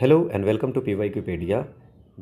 Hello and welcome to P Y Qpedia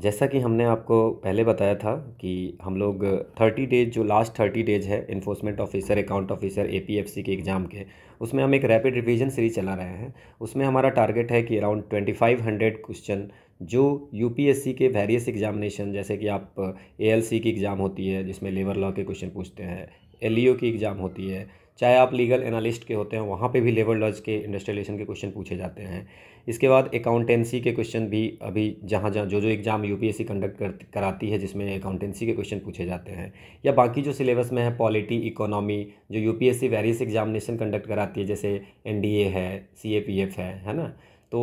जैसा कि हमने आपको पहले बताया था कि हम लोग थर्टी डेज जो लास्ट थर्टी डेज है enforcement officer account officer A P F C के एग्ज़ाम के उसमें हम एक रैपिड रिवीजन सीरीज चला रहे हैं उसमें हमारा टारगेट है कि around twenty five hundred question जो यू पी एस सी के वेरियस एग्जामिनेशन जैसे कि आप ए एल सी की एग्ज़ाम होती है जिसमें लेबर लॉ के क्वेश्चन पूछते हैं एल ई ओ की एग्ज़ाम होती है चाहे आप लीगल एनालिस्ट के होते हैं वहाँ पे भी लेबर लॉज के इंडस्ट्रियलेशन के क्वेश्चन पूछे जाते हैं इसके बाद अकाउंटेंसी के क्वेश्चन भी अभी जहाँ जहाँ जो जो एग्ज़ाम यू कंडक्ट कराती है जिसमें अकाउंटेंसी के क्वेश्चन पूछे जाते हैं या बाकी जो सिलेबस में है पॉलिटी इकोनॉमी जो यूपीएससी वेरियस एग्जामिनेशन कंडक्ट कराती है जैसे एन है सीएपीएफ है है ना तो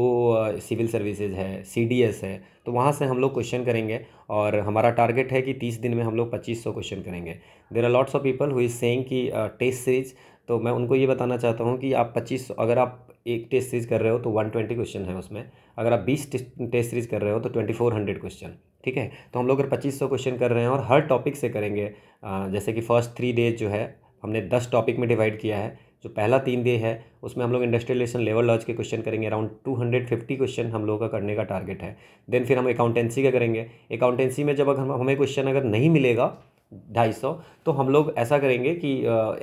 सिविल सर्विसेज है सी है तो वहाँ से हम लोग क्वेश्चन करेंगे और हमारा टारगेट है कि तीस दिन में हम लोग पच्चीस सौ क्वेश्चन करेंगे there are lots of people who is saying की टेस्ट सीरीज तो मैं उनको ये बताना चाहता हूँ कि आप पच्चीस अगर आप एक टेस्ट सीरीज कर रहे हो तो वन ट्वेंटी क्वेश्चन है उसमें अगर आप बीस टेस्ट सीरीज कर रहे हो तो ट्वेंटी फोर हंड्रेड क्वेश्चन ठीक है तो हम लोग अगर पच्चीस सौ क्वेश्चन कर रहे हैं और हर टॉपिक से करेंगे जैसे कि फर्स्ट थ्री डेज जो है हमने दस टॉपिक में डिवाइड किया है जो पहला तीन डे है उसमें हम लोग इंडस्ट्रियलेशन लेवल लॉज के क्वेश्चन करेंगे around two hundred fifty question हम लोगों का करने का टारगेट है देन फिर हम अकाउंटेंसी का करेंगे अकाउंटेंसी में जब अगर हमें क्वेश्चन अगर नहीं मिलेगा ढाई सौ तो हम लोग ऐसा करेंगे कि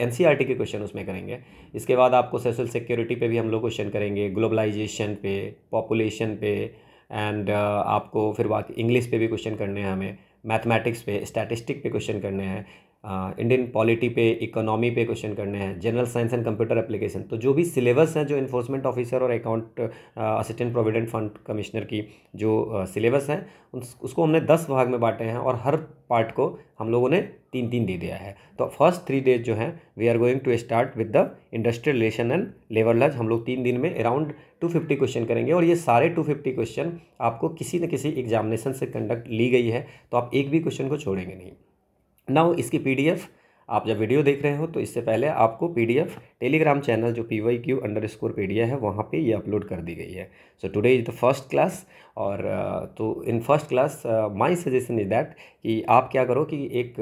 N C E R T question उसमें करेंगे इसके बाद आपको सोशल सिक्योरिटी पे भी हम लोग क्वेश्चन करेंगे ग्लोबलाइजेशन पे पॉपुलेशन पे एंड uh, आपको फिर बाकी इंग्लिश पे भी क्वेश्चन करने हैं हमें मैथमेटिक्स पे स्टैटिस्टिक पे क्वेश्चन करने हैं इंडियन पॉलिटी पे इकोनॉमी पे क्वेश्चन करने हैं general science and computer application तो जो भी सिलेबस है जो इन्फोर्समेंट ऑफिसर और account assistant provident fund commissioner की जो सिलेबस uh, है उसको हमने दस भाग में बांटे हैं और हर पार्ट को हम लोगों ने तीन तीन दे दिया है तो फर्स्ट थ्री डेज जो है we are going to start with the industrial relation and labour laws हम लोग तीन दिन में अराउंड टू फिफ्टी क्वेश्चन करेंगे और ये सारे टू फिफ्टी क्वेश्चन आपको किसी न किसी एग्जामिनेशन से कंडक्ट ली गई है तो आप एक भी क्वेश्चन को छोड़ेंगे नहीं नाउ इसकी पीडीएफ आप जब वीडियो देख रहे हो तो इससे पहले आपको पीडीएफ टेलीग्राम चैनल जो P Y Q underscore P D है वहाँ पे ये अपलोड कर दी गई है so today is the first class और तो in first class my suggestion is that कि आप क्या करो कि एक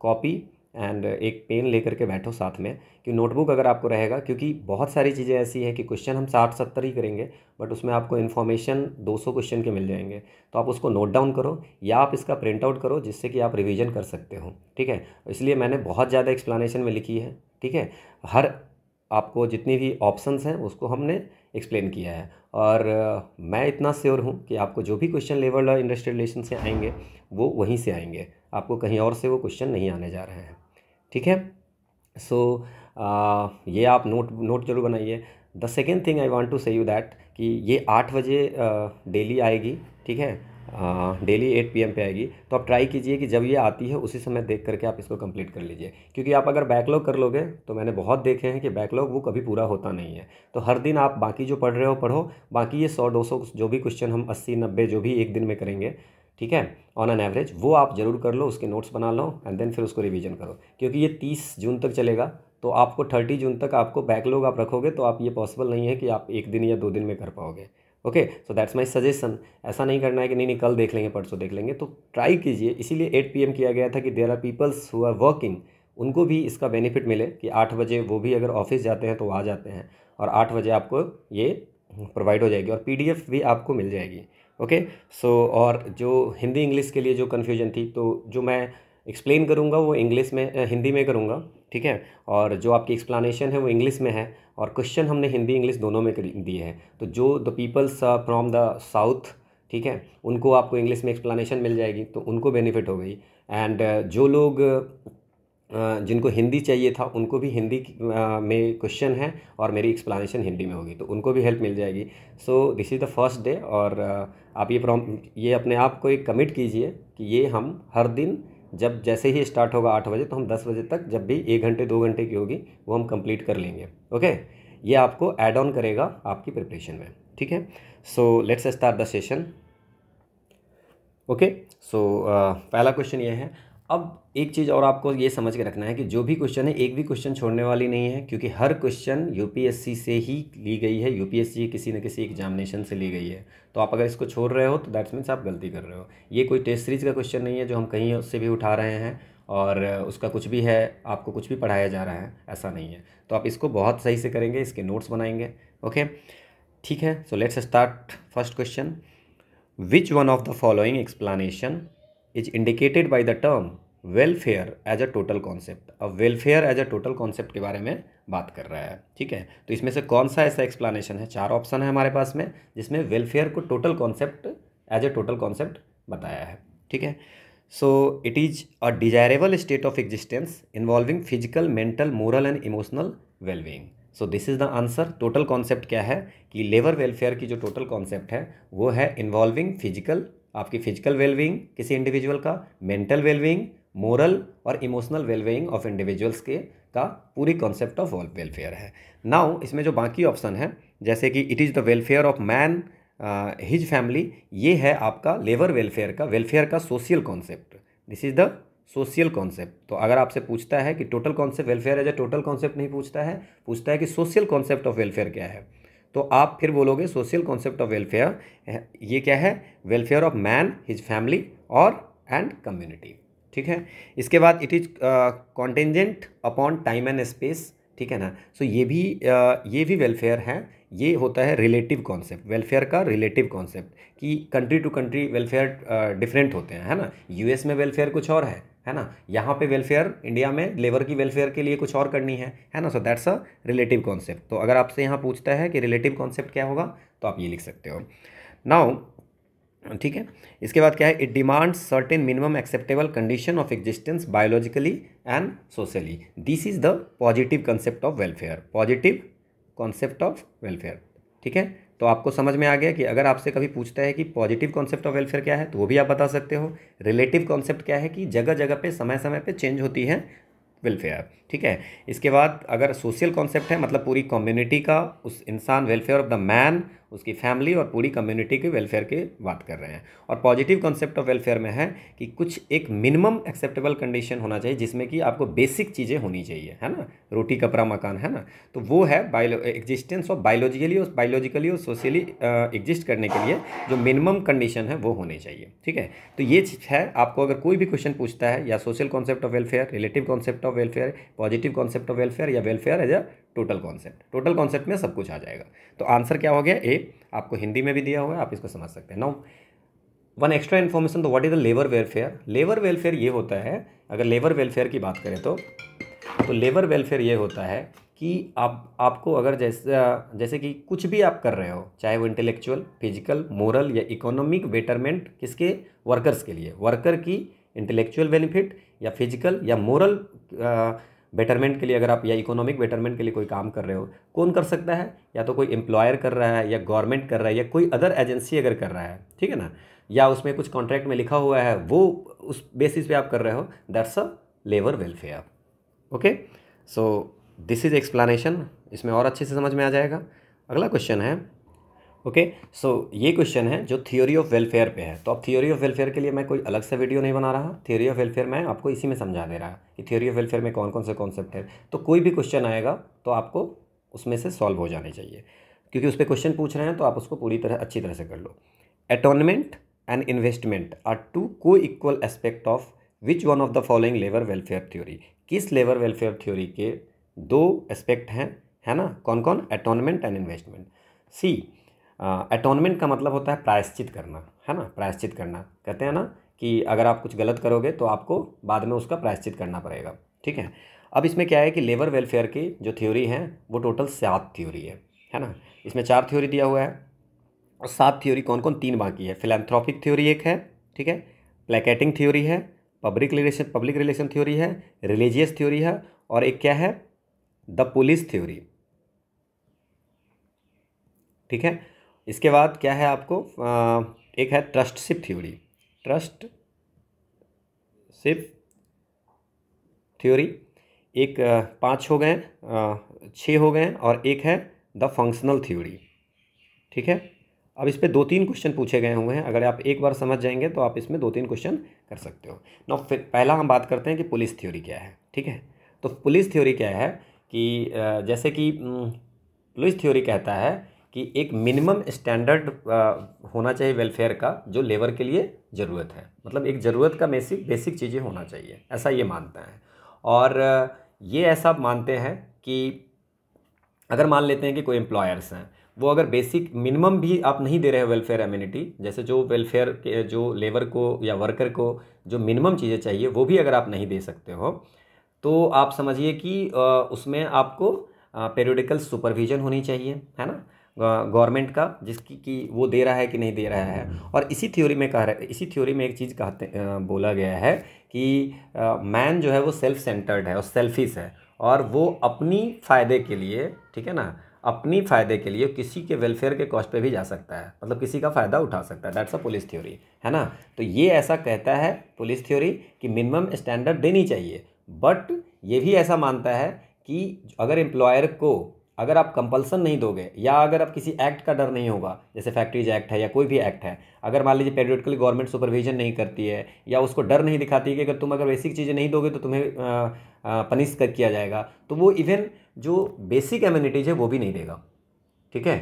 कॉपी एंड uh, एक पेन लेकर के बैठो साथ में कि नोटबुक अगर आपको रहेगा क्योंकि बहुत सारी चीज़ें ऐसी हैं कि क्वेश्चन हम साठ सत्तर ही करेंगे बट उसमें आपको इन्फॉर्मेशन 200 क्वेश्चन के मिल जाएंगे तो आप उसको नोट डाउन करो या आप इसका प्रिंट आउट करो जिससे कि आप रिविज़न कर सकते हो ठीक है इसलिए मैंने बहुत ज़्यादा एक्सप्लानशन में लिखी है ठीक है हर आपको जितनी भी ऑप्शंस हैं उसको हमने एक्सप्लेन किया है और uh, मैं इतना श्योर हूँ कि आपको जो भी क्वेश्चन लेवल और इंडस्ट्रियल रिलेशन से आएंगे वो वहीं से आएंगे आपको कहीं और से वो क्वेश्चन नहीं आने जा रहे हैं ठीक है सो so, ये आप नोट नोट जरूर बनाइए the second thing I want to say you that कि ये आठ बजे डेली आएगी ठीक है डेली एट पी एम पे आएगी तो आप ट्राई कीजिए कि जब ये आती है उसी समय देख करके आप इसको कंप्लीट कर लीजिए क्योंकि आप अगर बैकलॉग कर लोगे तो मैंने बहुत देखे हैं कि बैकलॉग वो कभी पूरा होता नहीं है तो हर दिन आप बाकी जो पढ़ रहे हो पढ़ो बाकी ये सौ दो सौ जो भी क्वेश्चन हम अस्सी नब्बे जो भी एक दिन में करेंगे ठीक है ऑन एन एवरेज वो आप जरूर कर लो उसके नोट्स बना लो एंड देन फिर उसको रिवीजन करो क्योंकि ये तीस जून तक चलेगा तो आपको थर्टी जून तक आपको बैकलॉग आप रखोगे तो आप ये पॉसिबल नहीं है कि आप एक दिन या दो दिन में कर पाओगे okay so that's my suggestion ऐसा नहीं करना है कि नहीं नहीं कल देख लेंगे परसों देख लेंगे तो ट्राई कीजिए इसीलिए एट पी किया गया था कि there are peoples who are working उनको भी इसका बेनिफिट मिले कि आठ बजे वो भी अगर ऑफिस जाते हैं तो आ जाते हैं और आठ बजे आपको ये प्रोवाइड हो जाएगी और पी भी आपको मिल जाएगी ओके सो और जो हिंदी इंग्लिश के लिए जो कन्फ्यूजन थी तो जो मैं एक्सप्लेन करूँगा वो इंग्लिश में हिंदी में करूँगा ठीक है और जो आपकी एक्सप्लानशन है वो इंग्लिश में है और क्वेश्चन हमने हिंदी इंग्लिश दोनों में दिए हैं तो जो the peoples from the south ठीक है उनको आपको इंग्लिश में एक्सप्लानशन मिल जाएगी तो उनको बेनिफिट हो गई एंड जो लोग जिनको हिंदी चाहिए था उनको भी हिंदी में क्वेश्चन है और मेरी एक्सप्लानेशन हिंदी में होगी तो उनको भी हेल्प मिल जाएगी so this is the first day और आप ये प्रॉम ये अपने आप को एक कमिट कीजिए कि ये हम हर दिन जब जैसे ही स्टार्ट होगा आठ बजे तो हम दस बजे तक जब भी एक घंटे दो घंटे की होगी वो हम कंप्लीट कर लेंगे ओके ये आपको एड ऑन करेगा आपकी प्रिपरेशन में ठीक है so let's start the session okay so पहला क्वेश्चन ये है अब एक चीज़ और आपको ये समझ के रखना है कि जो भी क्वेश्चन है एक भी क्वेश्चन छोड़ने वाली नहीं है क्योंकि हर क्वेश्चन यूपीएससी से ही ली गई है यूपीएससी किसी न किसी एग्जामिनेशन से ली गई है तो आप अगर इसको छोड़ रहे हो तो दैट्स मीन्स आप गलती कर रहे हो ये कोई टेस्ट सीरीज का क्वेश्चन नहीं है जो हम कहीं उससे भी उठा रहे हैं और उसका कुछ भी है आपको कुछ भी पढ़ाया जा रहा है ऐसा नहीं है तो आप इसको बहुत सही से करेंगे इसके नोट्स बनाएंगे ओके ठीक है so let's start first question which one of the following explanation is indicated by the term welfare as a total concept अब welfare as a total concept के बारे में बात कर रहा है ठीक है तो इसमें से कौन सा ऐसा एक्सप्लानेशन है चार ऑप्शन है हमारे पास में जिसमें वेलफेयर को total concept as a total concept बताया है ठीक है so it is a desirable state of existence involving physical mental moral and emotional wellbeing so this is the answer total concept क्या है कि लेबर वेलफेयर की जो टोटल कॉन्सेप्ट है वो है इन्वॉल्विंग फिजिकल आपकी फिजिकल वेलबींग किसी इंडिविजुअल का मेंटल वेलबींग मोरल और इमोशनल वेलबींग ऑफ इंडिविजुअल्स के का पूरी कॉन्सेप्ट ऑफ वेलफेयर है नाउ इसमें जो बाकी ऑप्शन है जैसे कि it is the welfare of man his family ये है आपका लेबर वेलफेयर का वेलफेयर का social concept this is the social concept तो अगर आपसे पूछता है कि total concept welfare as a total concept नहीं पूछता है पूछता है कि सोशल कॉन्सेप्ट ऑफ वेलफेयर क्या है तो आप फिर बोलोगे सोशल कॉन्सेप्ट ऑफ वेलफेयर ये क्या है welfare of man his family और एंड कम्युनिटी ठीक है इसके बाद it is contingent upon time and space ठीक है ना सो so ये भी uh, ये भी वेलफेयर है ये होता है रिलेटिव कॉन्सेप्ट वेलफेयर का रिलेटिव कॉन्सेप्ट कि country to country welfare different होते हैं है ना यूएस में वेलफेयर कुछ और है है ना यहाँ पे वेलफेयर इंडिया में लेबर की वेलफेयर के लिए कुछ और करनी है है ना so that's a relative concept तो अगर आपसे यहाँ पूछता है कि रिलेटिव कॉन्सेप्ट क्या होगा तो आप ये लिख सकते हो नाउ ठीक है इसके बाद क्या है it demands certain minimum acceptable condition of existence biologically and socially this is the positive concept of welfare positive concept of welfare ठीक है तो आपको समझ में आ गया कि अगर आपसे कभी पूछता है कि पॉजिटिव कॉन्सेप्ट ऑफ वेलफेयर क्या है तो वो भी आप बता सकते हो रिलेटिव कॉन्सेप्ट क्या है कि जगह जगह पे समय समय पे चेंज होती है वेलफेयर ठीक है इसके बाद अगर सोशल कॉन्सेप्ट है मतलब पूरी कम्युनिटी का उस इंसान वेलफेयर ऑफ द मैन उसकी फैमिली और पूरी कम्युनिटी के वेलफेयर की बात कर रहे हैं और पॉजिटिव कॉन्सेप्ट ऑफ वेलफेयर में है कि कुछ एक मिनिमम एक्सेप्टेबल कंडीशन होना चाहिए जिसमें कि आपको बेसिक चीज़ें होनी चाहिए है ना रोटी कपड़ा मकान है ना तो वो है बायो एग्जिस्टेंस ऑफ बायोलॉजिकली और बायोलॉजिकली और सोशली एग्जिस्ट करने के लिए जो मिनिमम कंडीशन है वो होनी चाहिए ठीक है तो ये है आपको अगर कोई भी क्वेश्चन पूछता है या social concept of welfare relative concept of welfare positive concept of welfare या welfare as a total concept total concept में सब कुछ आ जाएगा तो आंसर क्या हो गया ए आपको हिंदी में भी दिया हुआ है आप इसको समझ सकते हैं नाउ वन एक्स्ट्रा इन्फॉर्मेशन तो what is the labour welfare labour welfare ये होता है अगर लेबर वेलफेयर की बात करें तो तो लेबर वेलफेयर ये होता है कि आप आपको अगर जैसे जैसे कि कुछ भी आप कर रहे हो चाहे वो इंटेलेक्चुअल फिजिकल मोरल या इकोनॉमिक बेटरमेंट किसके वर्कर्स के लिए वर्कर की इंटेलेक्चुअल बेनिफिट या फिजिकल या मोरल बेटरमेंट के लिए अगर आप या इकोनॉमिक बेटरमेंट के लिए कोई काम कर रहे हो कौन कर सकता है या तो कोई एम्प्लॉयर कर रहा है या गवर्नमेंट कर रहा है या कोई अदर एजेंसी अगर कर रहा है ठीक है ना या उसमें कुछ कॉन्ट्रैक्ट में लिखा हुआ है वो उस बेसिस पे आप कर रहे हो that's a labour welfare okay so this is explanation इसमें और अच्छे से समझ में आ जाएगा अगला क्वेश्चन है ओके सो ये क्वेश्चन है जो थ्योरी ऑफ वेलफेयर पे है तो अब थ्योरी ऑफ वेलफेयर के लिए मैं कोई अलग से वीडियो नहीं बना रहा थियोरी ऑफ वेलफेयर मैं आपको इसी में समझा दे रहा कि थ्योरी ऑफ वेलफेयर में कौन कौन से कॉन्सेप्ट है तो कोई भी क्वेश्चन आएगा तो आपको उसमें से सॉल्व हो जाने चाहिए क्योंकि उस पर क्वेश्चन पूछ रहे हैं तो आप उसको पूरी तरह अच्छी तरह से कर लो atonement and investment are two coequal aspect of which one of the following labour welfare theory किस लेबर वेलफेयर थ्योरी के दो एस्पेक्ट हैं है ना कौन कौन atonement and investment see atonement का मतलब होता है प्रायश्चित करना है ना प्रायश्चित करना कहते हैं ना कि अगर आप कुछ गलत करोगे तो आपको बाद में उसका प्रायश्चित करना पड़ेगा ठीक है अब इसमें क्या है कि लेबर वेलफेयर की जो थ्योरी है वो टोटल सात थ्योरी है है ना इसमें चार थ्योरी दिया हुआ है और सात थ्योरी कौन कौन तीन बाकी है फिलेंथ्रॉपिक थ्योरी एक है ठीक है प्लेकेटिंग थ्योरी है public relation public relation theory है रिलीजियस थ्योरी है और एक क्या है द पुलिस थ्योरी ठीक है इसके बाद क्या है आपको एक है trusteeship theory trusteeship theory एक पाँच हो गए छः हो गए और एक है द फंक्शनल थ्योरी ठीक है अब इस पर दो तीन क्वेश्चन पूछे गए हुए हैं अगर आप एक बार समझ जाएंगे तो आप इसमें दो तीन क्वेश्चन कर सकते हो नौ फिर पहला हम बात करते हैं कि पुलिस थ्योरी क्या है ठीक है तो पुलिस थ्योरी क्या है कि जैसे कि पुलिस थ्योरी कहता है कि एक मिनिमम स्टैंडर्ड होना चाहिए वेलफेयर का जो लेबर के लिए ज़रूरत है मतलब एक ज़रूरत का बेसिक बेसिक चीज़ें होना चाहिए ऐसा ये मानते हैं और ये ऐसा मानते हैं कि अगर मान लेते हैं कि कोई एम्प्लॉयर्स हैं वो अगर बेसिक मिनिमम भी आप नहीं दे रहे हैं वेलफेयर एम्यूनिटी जैसे जो वेलफेयर के जो लेबर को या वर्कर को जो मिनिमम चीज़ें चाहिए वो भी अगर आप नहीं दे सकते हो तो आप समझिए कि उसमें आपको पेरियोडिकल सुपरविज़न होनी चाहिए है ना गवर्नमेंट का जिसकी कि वो दे रहा है कि नहीं दे रहा है और इसी थ्योरी में कह रहे इसी थ्योरी में एक चीज़ कहते बोला गया है कि मैन जो है वो सेल्फ सेंटर्ड है और सेल्फिश है और वो अपनी फ़ायदे के लिए ठीक है ना अपनी फ़ायदे के लिए किसी के वेलफेयर के कॉस्ट पे भी जा सकता है मतलब किसी का फ़ायदा उठा सकता है दैट्स अ पुलिस थ्योरी है ना तो ये ऐसा कहता है पुलिस थ्योरी कि मिनिमम स्टैंडर्ड देनी चाहिए बट ये भी ऐसा मानता है कि अगर एम्प्लॉयर को अगर आप कंपल्सन नहीं दोगे या अगर आप किसी एक्ट का डर नहीं होगा जैसे फैक्ट्रीज एक्ट है या कोई भी एक्ट है अगर मान लीजिए पेरियोडिकली गवर्नमेंट सुपरविजन नहीं करती है या उसको डर नहीं दिखाती है कि अगर तुम अगर बेसिक चीज़ें नहीं दोगे तो तुम्हें पनिश कर किया जाएगा तो वो इवन जो बेसिक एम्यूनिटीज है वो भी नहीं देगा ठीक है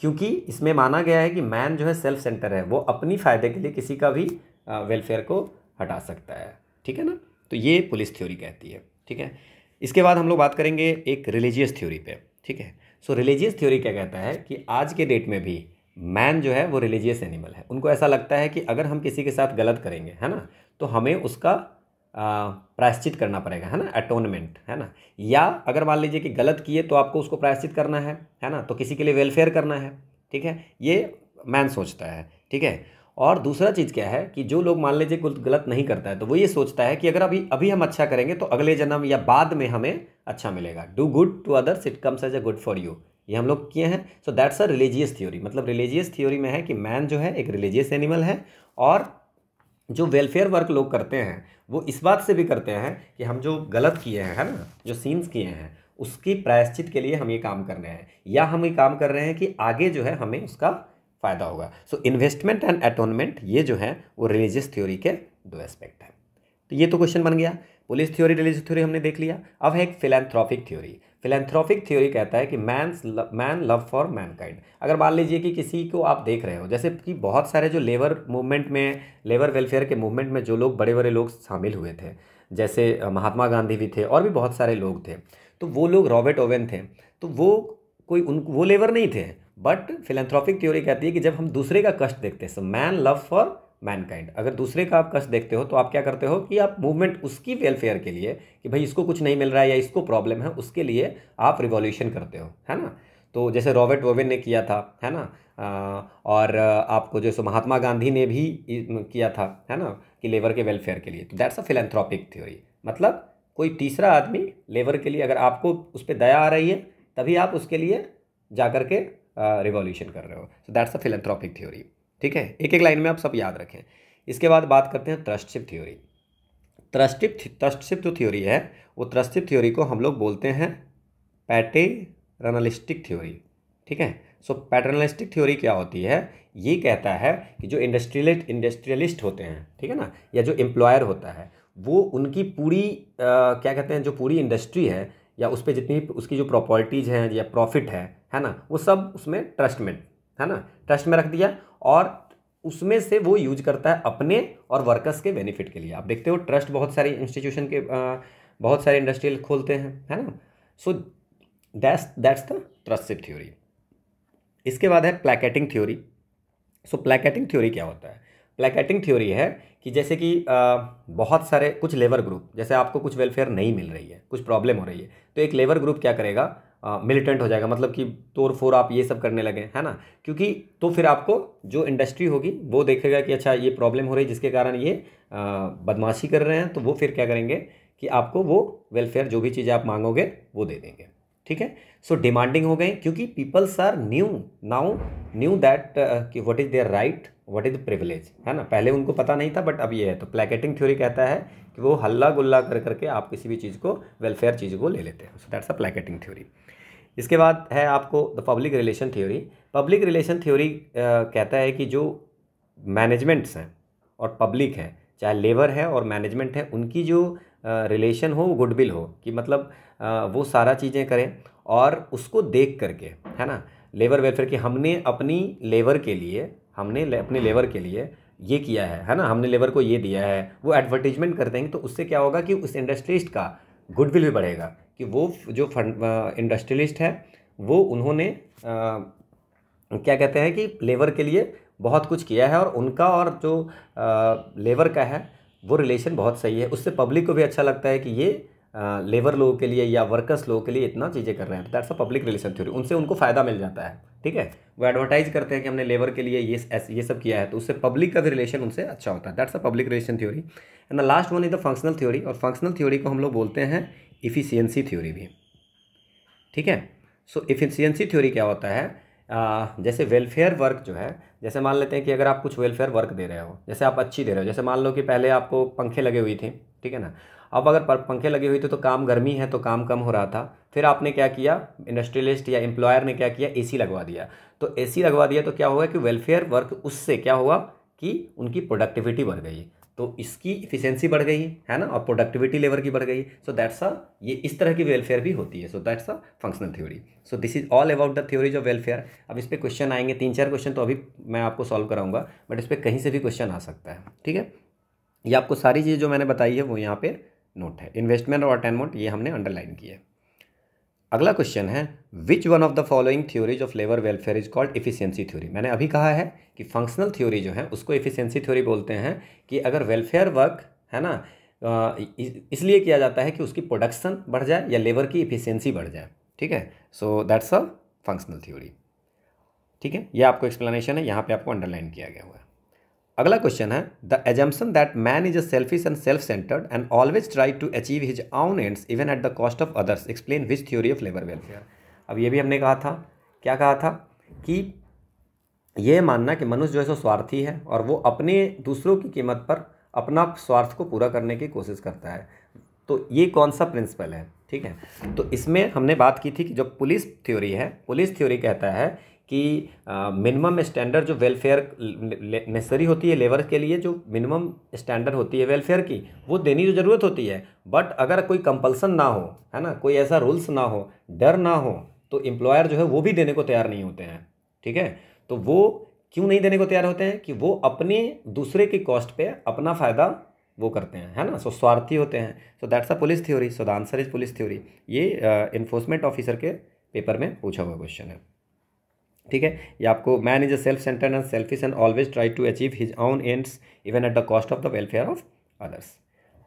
क्योंकि इसमें माना गया है कि मैन जो है सेल्फ सेंटर है वो अपनी फ़ायदे के लिए किसी का भी वेलफेयर को हटा सकता है ठीक है ना तो ये पुलिस थ्योरी कहती है ठीक है इसके बाद हम लोग बात करेंगे एक रिलीजियस थ्योरी पे ठीक है सो रिलीजियस थ्योरी क्या कहता है कि आज के डेट में भी मैन जो है वो रिलीजियस एनिमल है उनको ऐसा लगता है कि अगर हम किसी के साथ गलत करेंगे है ना तो हमें उसका प्रायश्चित करना पड़ेगा है ना अटोनमेंट है ना या अगर मान लीजिए कि गलत किए तो आपको उसको प्रायश्चित करना है है ना तो किसी के लिए वेलफेयर करना है ठीक है ये मैन सोचता है ठीक है और दूसरा चीज़ क्या है कि जो लोग मान लीजिए कुछ गलत नहीं करता है तो वो ये सोचता है कि अगर अभी अभी हम अच्छा करेंगे तो अगले जन्म या बाद में हमें अच्छा मिलेगा do good to others it comes as a good for you ये हम लोग किए हैं so that's a religious theory मतलब रिलीजियस थ्योरी में है कि मैन जो है एक रिलीजियस एनिमल है और जो वेलफेयर वर्क लोग करते हैं वो इस बात से भी करते हैं कि हम जो गलत किए हैं है ना जो सीन्स किए हैं उसकी प्रायश्चित के लिए हम ये काम कर रहे हैं या हम ये काम कर रहे हैं कि आगे जो है हमें उसका फ़ायदा होगा सो इन्वेस्टमेंट एंड एटोनमेंट ये जो है वो रिलीजियस थ्योरी के दो एस्पेक्ट हैं तो ये तो क्वेश्चन बन गया पुलिस थ्योरी रिलीजियस थ्योरी हमने देख लिया अब है एक फिलेंथ्रॉफिक थ्योरी फिलेंथ्रॉफिक थ्योरी कहता है कि मैं मैन लव फॉर मैनकाइंड अगर मान लीजिए कि किसी को आप देख रहे हो जैसे कि बहुत सारे जो लेबर मूवमेंट में लेबर वेलफेयर के मूवमेंट में जो लोग बड़े बड़े लोग शामिल हुए थे जैसे महात्मा गांधी भी थे और भी बहुत सारे लोग थे तो वो लोग रॉबर्ट ओवेन थे तो वो कोई उन वो लेबर नहीं थे बट फिलेंथ्रॉपिक थ्योरी कहती है कि जब हम दूसरे का कष्ट देखते हैं so man love for mankind अगर दूसरे का आप कष्ट देखते हो तो आप क्या करते हो कि आप मूवमेंट उसकी वेलफेयर के लिए कि भाई इसको कुछ नहीं मिल रहा है या इसको प्रॉब्लम है उसके लिए आप रिवॉल्यूशन करते हो है ना तो जैसे रॉबर्ट वोवेन ने किया था है ना आ, और आपको जैसे महात्मा गांधी ने भी किया था है ना कि लेबर के वेलफेयर के लिए तो दैट्स अ फिलेंथ्रॉपिक थ्योरी मतलब कोई तीसरा आदमी लेबर के लिए अगर आपको उस पर दया आ रही है तभी आप उसके लिए जा कर के रिवॉल्यूशन कर रहे हो so that's a philanthropic theory ठीक है एक एक लाइन में आप सब याद रखें इसके बाद बात करते हैं ट्रस्टशिप थ्योरी ट्रस्टिप ट्रस्टशिप जो थ्योरी है वो त्रस्टिप थ्योरी को हम लोग बोलते हैं पैटेरनलिस्टिक थ्योरी ठीक है सो पैटर्नलिस्टिक थ्योरी क्या होती है ये कहता है कि जो इंडस्ट्रियल इंडस्ट्रियलिस्ट होते हैं ठीक है ना या जो एम्प्लॉयर होता है वो उनकी पूरी आ, क्या कहते हैं जो पूरी इंडस्ट्री है या उस पर जितनी उसकी जो प्रॉपर्टीज़ हैं या प्रॉफिट है है ना वो सब उसमें ट्रस्ट में है ना ट्रस्ट में रख दिया और उसमें से वो यूज करता है अपने और वर्कर्स के बेनिफिट के लिए आप देखते हो ट्रस्ट बहुत सारे इंस्टीट्यूशन के बहुत सारे इंडस्ट्रियल खोलते हैं है ना so that's that's the trusteeship theory इसके बाद है प्लैकेटिंग थ्योरी सो प्लैकेटिंग थ्योरी क्या होता है प्लैकेटिंग थ्योरी है कि जैसे कि बहुत सारे कुछ लेबर ग्रुप जैसे आपको कुछ वेलफेयर नहीं मिल रही है कुछ प्रॉब्लम हो रही है तो एक लेबर ग्रुप क्या करेगा मिलिटेंट हो जाएगा मतलब कि तोड़ फोड़ आप ये सब करने लगे है ना क्योंकि तो फिर आपको जो इंडस्ट्री होगी वो देखेगा कि अच्छा ये प्रॉब्लम हो रही है जिसके कारण ये बदमाशी कर रहे हैं तो वो फिर क्या करेंगे कि आपको वो वेलफेयर जो भी चीज़ आप मांगोगे वो दे देंगे ठीक है सो डिमांडिंग हो गए क्योंकि peoples are knew now knew that कि what is their right what is the privilege है ना पहले उनको पता नहीं था बट अब ये है तो प्लेकेटिंग थ्योरी कहता है कि वो हल्ला गुल्ला कर करके आप किसी भी चीज़ को वेलफेयर चीज़ को ले लेते हैं सो दैट्स अ प्लेकेटिंग थ्योरी इसके बाद है आपको the public relation theory public relation theory कहता है कि जो मैनेजमेंट्स हैं और पब्लिक हैं चाहे लेबर है और मैनेजमेंट है उनकी जो रिलेशन हो वो गुडविल हो कि मतलब आ, वो सारा चीज़ें करें और उसको देख करके है ना लेबर वेलफेयर की हमने अपनी लेबर के लिए हमने ले, अपने लेबर के लिए ये किया है है ना हमने लेबर को ये दिया है वो एडवर्टीजमेंट कर देंगे तो उससे क्या होगा कि उस इंडस्ट्रीज का गुडविल भी बढ़ेगा कि वो जो फंड इंडस्ट्रियलिस्ट है वो उन्होंने आ, क्या कहते हैं कि लेबर के लिए बहुत कुछ किया है और उनका और जो आ, लेबर का है वो रिलेशन बहुत सही है उससे पब्लिक को भी अच्छा लगता है कि ये आ, लेबर लोगों के लिए या वर्कर्स लोगों के लिए इतना चीज़ें कर रहे हैं that's a public relation theory उनसे उनको फ़ायदा मिल जाता है ठीक है वो एडवर्टाइज करते हैं कि हमने लेबर के लिए ये ये सब किया है तो उससे पब्लिक का भी रिलेशन उनसे अच्छा होता है that's a public relation theory and the last one is the functional theory और फंक्शनल थ्योरी को हम लोग बोलते हैं इफ़िशियंसी थ्योरी भी ठीक है सो इफ़िशियंसी थ्योरी क्या होता है आ, जैसे वेलफेयर वर्क जो है जैसे मान लेते हैं कि अगर आप कुछ वेलफेयर वर्क दे रहे हो जैसे आप अच्छी दे रहे हो जैसे मान लो कि पहले आपको पंखे लगे हुए थे ठीक है ना अब अगर पंखे लगे हुए थे तो काम गर्मी है तो काम कम हो रहा था फिर आपने क्या किया इंडस्ट्रियलिस्ट या एम्प्लॉयर ने क्या किया ए लगवा दिया तो ए लगवा दिया तो क्या हुआ कि वेलफेयर वर्क उससे क्या हुआ कि उनकी प्रोडक्टिविटी बढ़ गई तो इसकी इफिशियंसी बढ़ गई है ना और प्रोडक्टिविटी लेवल की बढ़ गई सो दैट्स अ ये इस तरह की वेलफेयर भी होती है so that's a functional theory so this is all about the theories of welfare अब इस पर क्वेश्चन आएंगे तीन चार क्वेश्चन तो अभी मैं आपको सॉल्व कराऊंगा बट इस पर कहीं से भी क्वेश्चन आ सकता है ठीक है ये आपको सारी चीज़ जो मैंने बताई है वो यहाँ पर नोट है इन्वेस्टमेंट और अटेनमेंट ये हमने अंडरलाइन किया है अगला क्वेश्चन है which one of the following theories of labour welfare is called efficiency theory मैंने अभी कहा है कि फंक्शनल थ्योरी जो है उसको इफिशियंसी थ्योरी बोलते हैं कि अगर वेलफेयर वर्क है ना इसलिए किया जाता है कि उसकी प्रोडक्शन बढ़ जाए या लेबर की इफिशियंसी बढ़ जाए ठीक है so that's a functional theory ठीक है ये आपको एक्सप्लेनेशन है यहाँ पे आपको अंडरलाइन किया गया हुआ है अगला क्वेश्चन है the assumption that man is a selfish and self centred and always try to achieve his own ends even at the cost of others explain which theory of labour welfare अब ये भी हमने कहा था क्या कहा था कि ये मानना कि मनुष्य जो है सो स्वार्थी है और वो अपने दूसरों की कीमत पर अपना स्वार्थ को पूरा करने की कोशिश करता है तो ये कौन सा प्रिंसिपल है ठीक है तो इसमें हमने बात की थी कि जो पुलिस थ्योरी है पुलिस थ्योरी कहता है कि मिनिमम स्टैंडर्ड जो वेलफेयर नेसेसरी होती है लेबर के लिए जो मिनिमम स्टैंडर्ड होती है वेलफेयर की वो देनी जो ज़रूरत होती है बट अगर कोई कंपल्सन ना हो है ना कोई ऐसा रूल्स ना हो डर ना हो तो एम्प्लॉयर जो है वो भी देने को तैयार नहीं होते हैं ठीक है तो वो क्यों नहीं देने को तैयार होते हैं कि वो अपने दूसरे की कॉस्ट पर अपना फ़ायदा वो करते हैं है ना सो so, स्वार्थी होते हैं so that's a police theory so the answer is police theory ये इन्फोर्समेंट uh, ऑफिसर के पेपर में पूछा हुआ क्वेश्चन है ठीक है ये आपको man is a self centred and selfish and always try to achieve his own ends even at the cost of the welfare of others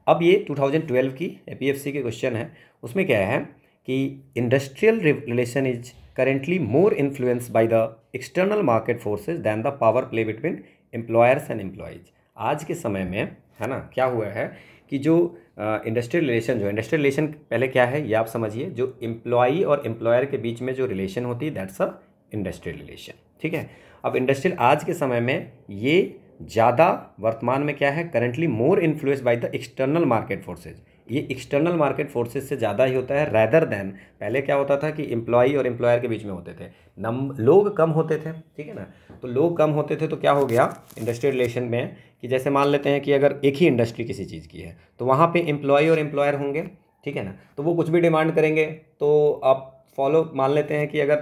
अब ये 2012 की ए के क्वेश्चन है उसमें क्या है कि industrial relation is currently more influence by the external market forces than the power play between employers and employees आज के समय में है ना क्या हुआ है कि जो इंडस्ट्रियल uh, रिलेशन जो इंडस्ट्रियल रिलेशन पहले क्या है ये आप समझिए जो एम्प्लॉई और एम्प्लॉयर के बीच में जो रिलेशन होती है दैट्स अ इंडस्ट्रियल रिलेशन ठीक है अब इंडस्ट्रियल आज के समय में ये ज़्यादा वर्तमान में क्या है currently more influence by the external market forces ये एक्सटर्नल मार्केट फोर्सेज से ज़्यादा ही होता है रैदर देन पहले क्या होता था कि इम्प्लॉई और एम्प्लॉयर के बीच में होते थे नम लोग कम होते थे ठीक है ना तो लोग कम होते थे तो क्या हो गया इंडस्ट्रियल रिलेशन में कि जैसे मान लेते हैं कि अगर एक ही इंडस्ट्री किसी चीज़ की है तो वहाँ पर इम्प्लॉई और एम्प्लॉयर होंगे ठीक है ना तो वो कुछ भी डिमांड करेंगे तो आप फॉलो मान लेते हैं कि अगर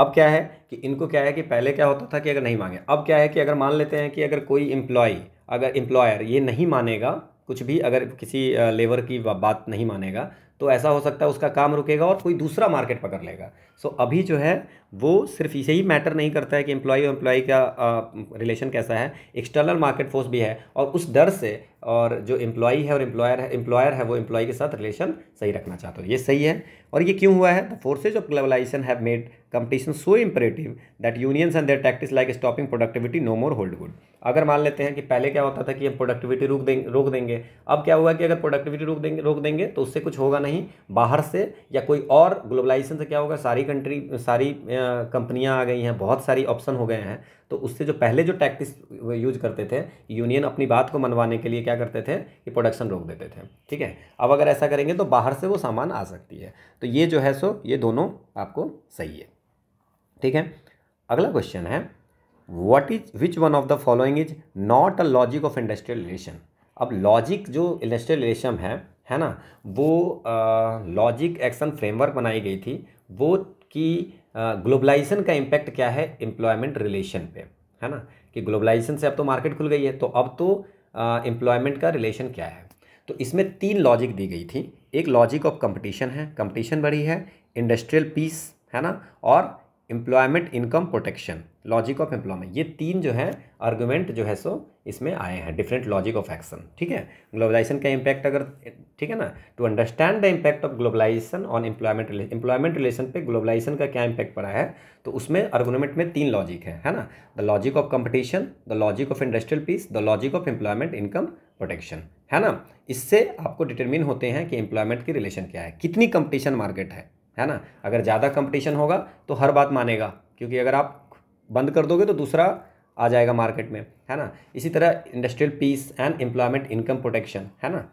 अब क्या है कि इनको क्या है कि पहले क्या होता था कि अगर नहीं मांगे अब क्या है कि अगर मान लेते हैं कि अगर कोई एम्प्लॉय अगर एम्प्लॉयर ये नहीं मानेगा कुछ भी अगर किसी लेबर की बात नहीं मानेगा तो ऐसा हो सकता है उसका काम रुकेगा और कोई दूसरा मार्केट पकड़ लेगा सो so, अभी जो है वो सिर्फ इसे ही मैटर नहीं करता है कि एम्प्लॉय और एम्प्लॉय का रिलेशन कैसा है एक्सटर्नल मार्केट फोर्स भी है और उस डर से और जो एम्प्लॉई है और एम्प्लॉयर है एम्प्लॉयर है वो एम्प्लॉय के साथ रिलेशन सही रखना चाहते हो ये सही है और ये क्यों हुआ है the forces of globalisation have made competition so imperative that unions and their tactics like stopping productivity no more hold good अगर मान लेते हैं कि पहले क्या होता था कि हम प्रोडक्टिविटी रोक दें रोक देंगे अब क्या हुआ कि अगर प्रोडक्टिविटी रोक देंगे रोक देंगे तो उससे कुछ होगा नहीं बाहर से या कोई और ग्लोबलाइजेशन से क्या होगा सारी कंट्री सारी कंपनियाँ आ गई हैं बहुत सारी ऑप्शन हो गए हैं तो उससे जो पहले जो टैक्टिस यूज करते थे यूनियन अपनी बात को मनवाने के लिए क्या करते थे कि प्रोडक्शन रोक देते थे ठीक है अब अगर ऐसा करेंगे तो बाहर से वो सामान आ सकती है तो ये जो है सो ये दोनों आपको सही है ठीक है अगला क्वेश्चन है what is which one of the following is not a logic of industrial relation अब लॉजिक जो इंडस्ट्रियल रिलेशन है है ना वो लॉजिक एक्शन फ्रेमवर्क बनाई गई थी वो कि ग्लोबलाइजेशन का इम्पैक्ट क्या है एम्प्लॉयमेंट रिलेशन पे है ना कि ग्लोबलाइजेशन से अब तो मार्केट खुल गई है तो अब तो एम्प्लॉयमेंट uh, का रिलेशन क्या है तो इसमें तीन लॉजिक दी गई थी एक लॉजिक ऑफ कंपटीशन है कंपटीशन बढ़ी है इंडस्ट्रियल पीस है ना और employment income protection logic of employment ये तीन जो है आर्गूमेंट जो है सो इसमें आए हैं डिफरेंट लॉजिक ऑफ एक्शन ठीक है ग्लोबलाइजेशन का इम्पैक्ट अगर ठीक है ना to understand the impact of globalization on employment employment relation पे ग्लोबलाइजेशन का क्या इम्पैक्ट पड़ा है तो उसमें आर्गूमेंट में तीन लॉजिक है है ना the logic of competition the logic of industrial peace the logic of employment income protection है ना इससे आपको डिटर्मिन होते हैं कि एम्प्लॉयमेंट की रिलेशन क्या है कितनी कंपटिशन मार्केट है है ना अगर ज़्यादा कंपटिशन होगा तो हर बात मानेगा क्योंकि अगर आप बंद कर दोगे तो दूसरा आ जाएगा मार्केट में है ना इसी तरह industrial peace and employment income protection है ना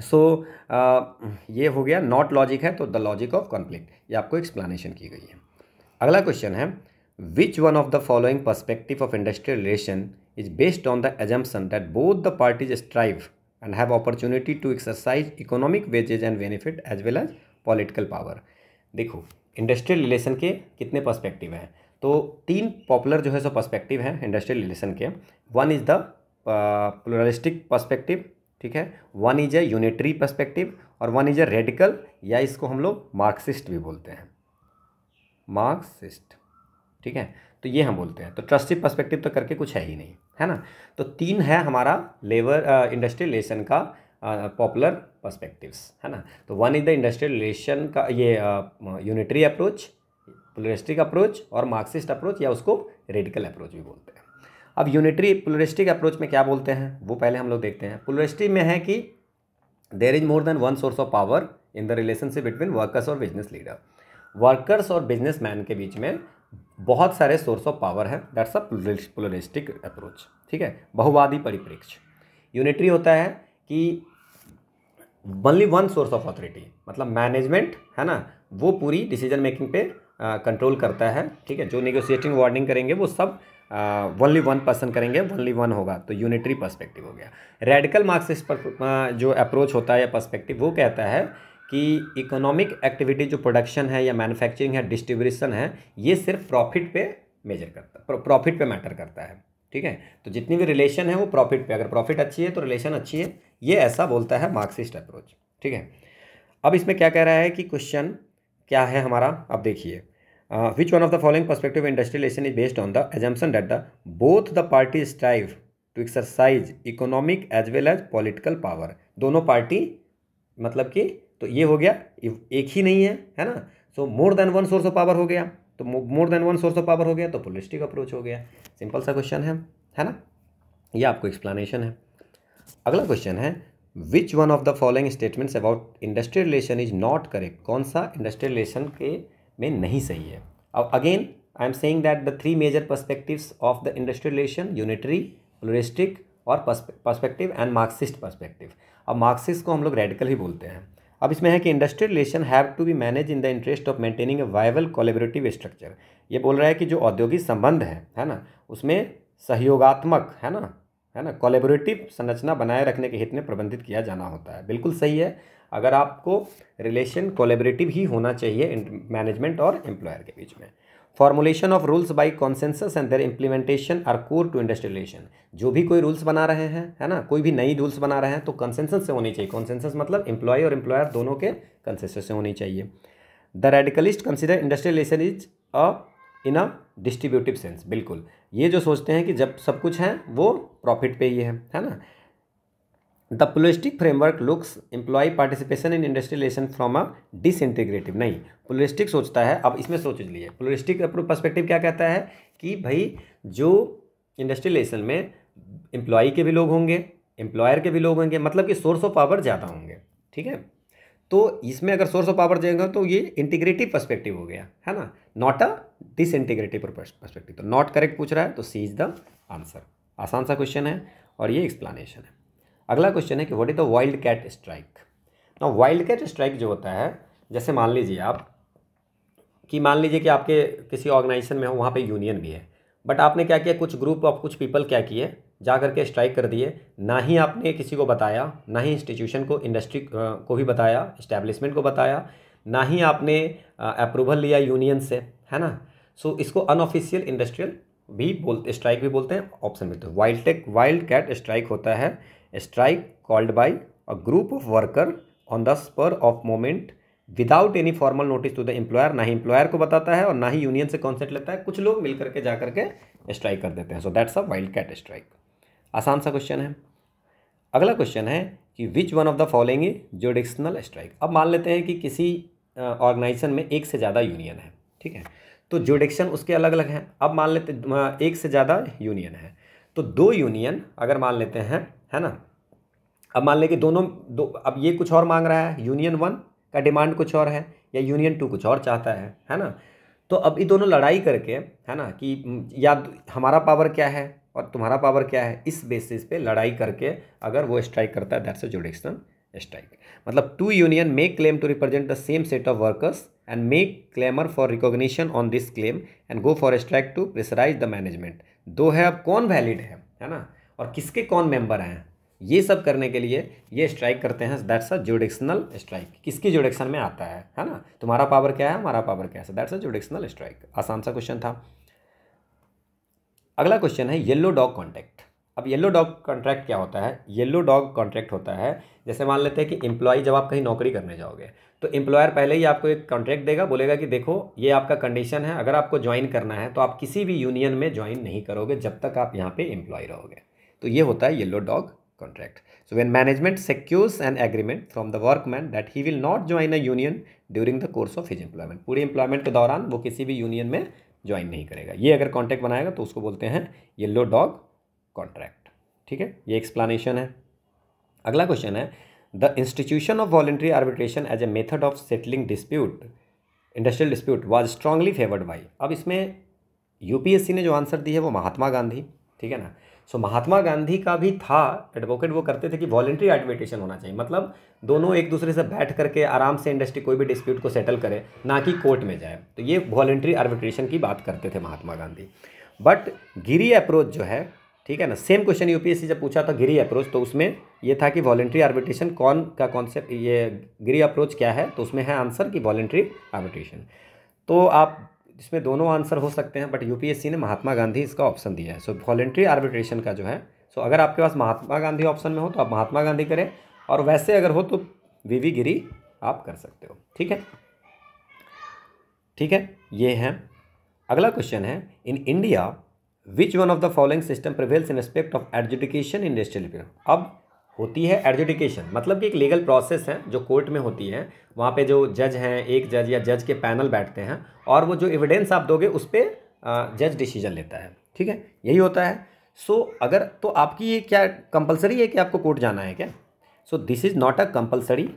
सो so, ये हो गया नॉट लॉजिक है तो द लॉजिक ऑफ कॉन्फ्लिक्ट ये आपको एक्सप्लानशन की गई है अगला क्वेश्चन है which one of the following perspective of industrial relation is based on the assumption that both the parties strive and have opportunity to exercise economic wages and benefit as well as political power देखो industrial relation के कितने perspective हैं तो तीन popular जो है सो perspective हैं इंडस्ट्रियल रिलेशन के one is the pluralistic perspective ठीक है one is a unitary perspective और वन इज ए रेडिकल या इसको हम लोग मार्क्सिस्ट भी बोलते हैं मार्क्सिस्ट ठीक है तो ये हम बोलते हैं तो ट्रस्टी पर्सपेक्टिव तो करके कुछ है ही नहीं है ना तो तीन है हमारा लेबर इंडस्ट्रियल रिलेशन का पॉपुलर uh, पर्सपेक्टिव्स है ना तो one is the industrial relation का ये unitary uh, approach pluralistic approach और मार्क्सिस्ट अप्रोच या उसको रेडिकल अप्रोच भी बोलते हैं अब यूनिटरी प्लोरिस्टिक अप्रोच में क्या बोलते हैं वो पहले हम लोग देखते हैं प्लोरिस्टिक में है कि there is more than one source of power in the relationship between workers और बिजनेस लीडर वर्कर्स और बिजनेस के बीच में बहुत सारे सोर्स ऑफ पावर है दैट्स अ प्लोरिस्टिक अप्रोच ठीक है बहुवादी परिप्रेक्ष्य यूनिटरी होता है कि only one source of authority मतलब मैनेजमेंट है ना वो पूरी डिसीजन मेकिंग पे कंट्रोल करता है ठीक है जो निगोशिएटिंग वार्निंग करेंगे वो सब वनली वन पर्सन करेंगे वनली वन होगा तो यूनिटरी पर्सपेक्टिव हो गया रेडिकल मार्क्सिस्ट पर जो अप्रोच होता है या पर्सपेक्टिव वो कहता है कि इकोनॉमिक एक्टिविटी जो प्रोडक्शन है या मैन्युफैक्चरिंग है डिस्ट्रीब्यूशन है ये सिर्फ प्रॉफिट पे मेजर करता है प्रॉफिट पे मैटर करता है ठीक है तो जितनी भी रिलेशन है वो प्रॉफिट पे अगर प्रॉफिट अच्छी है तो रिलेशन अच्छी है ये ऐसा बोलता है मार्क्सिस्ट अप्रोच ठीक है अब इसमें क्या कह रहा है कि क्वेश्चन क्या है हमारा अब देखिए which one of the following perspective industrial relation is based on the assumption that the both the party strive to exercise economic as well as political power दोनों पार्टी मतलब कि तो ये हो गया एक ही नहीं है है ना so more than one source of power हो गया तो more than one source of power हो गया तो पोलिस्टिक अप्रोच हो गया सिंपल सा क्वेश्चन है है ना ये आपको एक्सप्लानशन है अगला क्वेश्चन है which one of the following statements about industrial relation is not correct कौन सा इंडस्ट्रियल रिलेशन के में नहीं सही है अब again I am saying that the three major perspectives of the industrial relation unitary pluralistic और पर्सपेक्टिव एंड मार्क्सिस्ट पर्सपेक्टिव अब मार्क्सिस्ट को हम लोग रेडिकल ही बोलते हैं अब इसमें है कि industrial relation have to be manage in the interest of maintaining a viable collaborative structure ये बोल रहा है कि जो औद्योगिक संबंध है है ना उसमें सहयोगात्मक है ना है ना कोलेबोरेटिव संरचना बनाए रखने के हित में प्रबंधित किया जाना होता है बिल्कुल सही है अगर आपको रिलेशन कोलेबरेटिव ही होना चाहिए मैनेजमेंट और एम्प्लॉयर के बीच में formulation of rules by consensus and their implementation are core to industrial relation जो भी कोई रूल्स बना रहे हैं है ना कोई भी नई रूल्स बना रहे हैं तो कंसेंसस से होनी चाहिए कॉन्सेंसस मतलब एम्प्लॉय और एम्प्लॉयर दोनों के कंसेंसस से होनी चाहिए the radicalist consider industrial relation is a in a distributive sense बिल्कुल ये जो सोचते हैं कि जब सब कुछ है वो प्रॉफिट पे ही है है ना the pluralistic framework looks employ participation in industrial relation from a disintegrative नहीं पोलिस्टिक सोचता है अब इसमें सोच लीजिए पुलिस्टिक पर्सपेक्टिव क्या कहता है कि भाई जो इंडस्ट्रियलेशन में एम्प्लॉय के भी लोग होंगे एम्प्लॉयर के भी लोग होंगे मतलब कि सोर्स ऑफ पावर ज़्यादा होंगे ठीक है तो इसमें अगर सोर्स ऑफ पावर जाएगा तो ये इंटीग्रेटिव पर्सपेक्टिव हो गया है ना नॉट अ डिसइंटीग्रेटिव परस्पेक्टिव तो नॉट करेक्ट पूछ रहा है तो सी इज द आंसर आसान सा क्वेश्चन है और ये एक्सप्लानेशन है अगला क्वेश्चन है कि what is the wildcat strike ना वाइल्ड कैट स्ट्राइक जो होता है जैसे मान लीजिए आप कि मान लीजिए कि आपके किसी ऑर्गेनाइजेशन में हो वहाँ पे यूनियन भी है बट आपने क्या किया कुछ ग्रुप ऑफ कुछ पीपल क्या किए जा करके स्ट्राइक कर दिए ना ही आपने किसी को बताया ना ही इंस्टीट्यूशन को इंडस्ट्री को भी बताया इस्टेब्लिशमेंट को बताया ना ही आपने अप्रूवल लिया यूनियन से है ना सो so, इसको अनऑफिशियल इंडस्ट्रियल भी बोलते स्ट्राइक भी बोलते हैं ऑप्शन मिलते हैं वाइल्ड टेक वाइल्ड कैट स्ट्राइक होता है strike called by a group of worker on the spur of moment without any formal notice to the employer ना ही एम्प्लॉयर को बताता है और ना ही यूनियन से कॉन्सेंट लेता है कुछ लोग मिल करके जा करके स्ट्राइक कर देते हैं so that's a wildcat strike आसान सा क्वेश्चन है अगला क्वेश्चन है कि which one of the following jurisdictional strike अब मान लेते हैं कि किसी ऑर्गेनाइजेशन में एक से ज़्यादा यूनियन है ठीक है तो जोडिक्शन उसके अलग अलग हैं अब मान लेते एक से ज़्यादा यूनियन है तो दो यूनियन अगर मान लेते हैं है ना अब मान लें कि दोनों दो अब ये कुछ और मांग रहा है यूनियन वन का डिमांड कुछ और है या यूनियन टू कुछ और चाहता है है ना तो अब ये दोनों लड़ाई करके है ना कि या हमारा पावर क्या है और तुम्हारा पावर क्या है इस बेसिस पे लड़ाई करके अगर वो स्ट्राइक करता है दैट्स अ जुडिक्शन स्ट्राइक मतलब two union make claim to represent the same set of workers and make claimer for recognition on this claim and go for strike to pressurise the management दो है अब कौन valid है है ना और किसके कौन मेंबर हैं ये सब करने के लिए ये स्ट्राइक करते हैं दैट्स अ जुडिक्शनल स्ट्राइक किसकी जुडिक्शन में आता है है ना तुम्हारा पावर क्या है हमारा पावर क्या है दैट्स अ जुडिक्शनल स्ट्राइक आसान सा क्वेश्चन था अगला क्वेश्चन है येलो डॉग कॉन्टैक्ट अब येलो डॉग कॉन्ट्रैक्ट क्या होता है येलो डॉग कॉन्ट्रैक्ट होता है जैसे मान लेते हैं कि एम्प्लॉय जब आप कहीं नौकरी करने जाओगे तो एम्प्लॉयर पहले ही आपको एक कॉन्ट्रैक्ट देगा बोलेगा कि देखो ये आपका कंडीशन है अगर आपको ज्वाइन करना है तो आप किसी भी यूनियन में ज्वाइन नहीं करोगे जब तक आप यहाँ पे एम्प्लॉय रहोगे तो ये होता है yellow dog contract so when management secures an agreement from the workman that he will not join a union during the course of his employment पूरे एम्प्लॉयमेंट के दौरान वो किसी भी यूनियन में ज्वाइन नहीं करेगा ये अगर कॉन्ट्रैक्ट बनाएगा तो उसको बोलते हैं येलो डॉग कॉन्ट्रैक्ट ठीक है ये एक्सप्लानेशन है अगला क्वेश्चन है the institution of voluntary arbitration as a method of settling dispute industrial dispute was strongly favoured by अब इसमें यूपीएससी ने जो आंसर दी है वो महात्मा गांधी ठीक है ना सो so, महात्मा गांधी का भी था एडवोकेट वो करते थे कि वॉलेंट्री आर्बिट्रेशन होना चाहिए मतलब दोनों एक दूसरे से बैठ करके आराम से इंडस्ट्री कोई भी डिस्प्यूट को सेटल करे ना कि कोर्ट में जाए तो ये वॉलेंट्री आर्बिट्रेशन की बात करते थे महात्मा गांधी बट गिरी अप्रोच जो है ठीक है ना सेम क्वेश्चन यूपीएससी जब पूछा था गिरी अप्रोच तो उसमें ये था कि वॉलेंट्री आर्बिट्रेशन कौन का कॉन्सेप्ट ये गिरी अप्रोच क्या है तो उसमें है आंसर कि वॉलेंट्री आर्बिट्रेशन तो आप इसमें दोनों आंसर हो सकते हैं बट यूपीएससी ने महात्मा गांधी इसका ऑप्शन दिया है सो वॉलेंट्री आर्बिट्रेशन का जो है सो अगर आपके पास महात्मा गांधी ऑप्शन में हो तो आप महात्मा गांधी करें और वैसे अगर हो तो वी गिरी आप कर सकते हो ठीक है ठीक है ये है अगला क्वेश्चन है in India which one of the following system prevails in respect of adjudication in digital appeal अब होती है एडजुडिकेशन मतलब कि एक लीगल प्रोसेस है जो कोर्ट में होती है वहाँ पे जो जज हैं एक जज या जज के पैनल बैठते हैं और वो जो एविडेंस आप दोगे उस पर जज डिसीजन लेता है ठीक है यही होता है सो so, अगर तो आपकी ये क्या कंपलसरी है कि आपको कोर्ट जाना है क्या so this is not a compulsory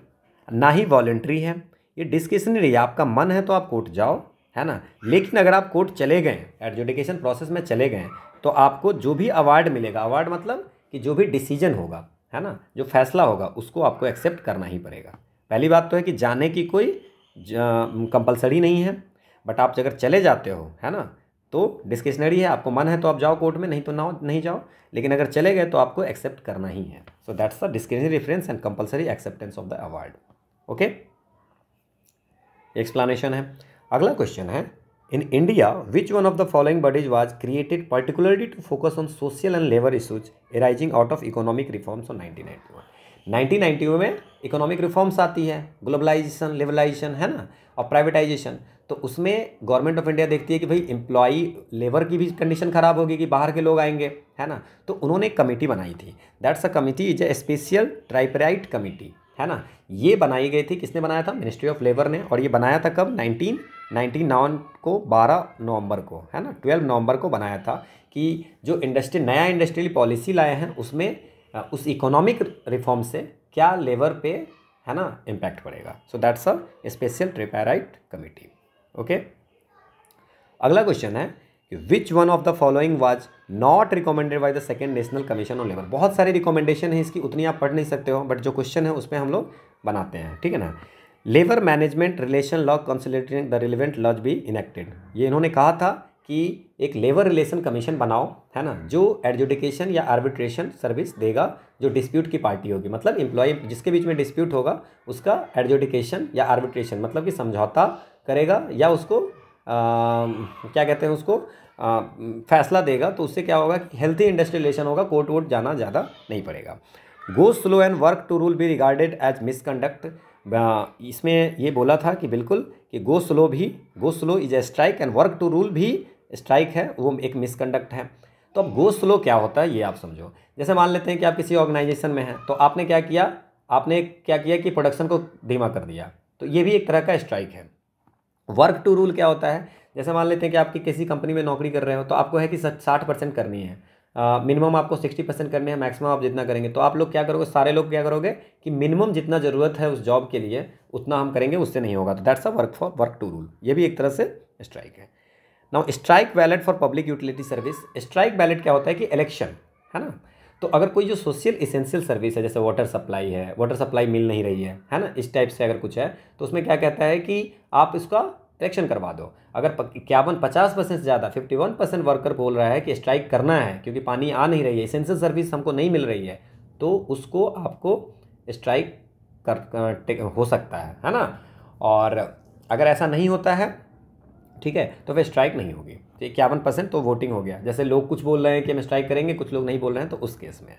ना ही वॉल्ट्री है ये डिस्कशनरी रही आपका मन है तो आप कोर्ट जाओ है ना लेकिन अगर आप कोर्ट चले गए एडजुडिकेशन प्रोसेस में चले गए तो आपको जो भी अवार्ड मिलेगा अवार्ड मतलब कि जो भी डिसीजन होगा है ना जो फैसला होगा उसको आपको एक्सेप्ट करना ही पड़ेगा पहली बात तो है कि जाने की कोई कंपलसरी नहीं है बट आप अगर चले जाते हो है ना तो डिस्कशनरी है आपको मन है तो आप जाओ कोर्ट में नहीं तो ना नहीं जाओ लेकिन अगर चले गए तो आपको एक्सेप्ट करना ही है so that's the discretionary reference and compulsory acceptance of the award okay explanation है अगला क्वेश्चन है in India which one of the following bodies was created particularly to focus on social and labour issues arising out of economic reforms on nineteen nineteen में economic reforms आती है globalisation लेबलाइजेशन है ना और privatisation तो उसमें government of India देखती है कि भाई एम्प्लॉई लेबर की भी कंडीशन ख़राब होगी कि बाहर के लोग आएंगे है ना तो उन्होंने एक कमेटी बनाई थी that's a committee is a special tripartite committee है ना ये बनाई गई थी किसने बनाया था मिनिस्ट्री ऑफ लेबर ने और ये बनाया था कब नाइनटीन नाइन्टी नाइन को बारह नवंबर को है ना ट्वेल्व नवंबर को बनाया था कि जो इंडस्ट्री नया इंडस्ट्रियल पॉलिसी लाए हैं उसमें उस इकोनॉमिक रिफॉर्म से क्या लेबर पे है ना इम्पैक्ट पड़ेगा so that's a special tripartite committee okay अगला क्वेश्चन है which one of the following was not recommended by the second national commission on labour बहुत सारे रिकमेंडेशन है इसकी उतनी आप पढ़ नहीं सकते हो बट जो क्वेश्चन है उस पर हम लोग बनाते हैं ठीक है ना labour management relation law consultating the relevant laws भी इनेक्टेड ये इन्होंने कहा था कि एक लेबर रिलेशन कमीशन बनाओ है ना जो एडजुडिकेशन या आर्बिट्रेशन सर्विस देगा जो डिस्प्यूट की पार्टी होगी मतलब एम्प्लॉय जिसके बीच में डिस्प्यूट होगा उसका एडजुडिकेशन या आर्बिट्रेशन मतलब कि समझौता करेगा या उसको आ, क्या कहते हैं उसको आ, फैसला देगा तो उससे क्या होगा कि हेल्थी इंडस्ट्री रिलेशन होगा कोर्ट वोट जाना ज़्यादा नहीं पड़ेगा go slow and work to rule be regarded as misconduct इसमें ये बोला था कि बिल्कुल कि गो स्लो भी go slow is a strike and work to rule भी स्ट्राइक है वो एक मिसकंडक्ट है तो अब गो स्लो क्या होता है ये आप समझो जैसे मान लेते हैं कि आप किसी ऑर्गेनाइजेशन में हैं तो आपने क्या किया आपने क्या किया कि प्रोडक्शन को धीमा कर दिया तो ये भी एक तरह का स्ट्राइक है वर्क टू रूल क्या होता है जैसे मान लेते हैं कि आपकी किसी कंपनी में नौकरी कर रहे हो तो आपको है कि साठ परसेंट करनी है मिनिमम आपको सिक्सटी परसेंट करने हैं मैक्सिमम आप जितना करेंगे तो आप लोग क्या करोगे सारे लोग क्या करोगे कि मिनिमम जितना ज़रूरत है उस जॉब के लिए उतना हम करेंगे उससे नहीं होगा तो that's a work for work to rule ये भी एक तरह से स्ट्राइक है now strike ballot for public utility service strike ballot क्या होता है कि इलेक्शन है ना तो अगर कोई जो सोशल इसेंशियल सर्विस है जैसे वाटर सप्लाई है वाटर सप्लाई मिल नहीं रही है है ना इस टाइप से अगर कुछ है तो उसमें क्या कहता है कि आप इसका करेक्शन करवा दो अगर इक्यावन पचास परसेंट से ज़्यादा फिफ्टी वन परसेंट वर्कर बोल रहा है कि स्ट्राइक करना है क्योंकि पानी आ नहीं रही है इसेंशियल सर्विस हमको नहीं मिल रही है तो उसको आपको स्ट्राइक कर, कर हो सकता है है ना और अगर ऐसा नहीं होता है ठीक है तो फिर स्ट्राइक नहीं होगी तो इक्यावन परसेंट तो वोटिंग हो गया जैसे लोग कुछ बोल रहे हैं कि हम स्ट्राइक करेंगे कुछ लोग नहीं बोल रहे हैं तो उस केस में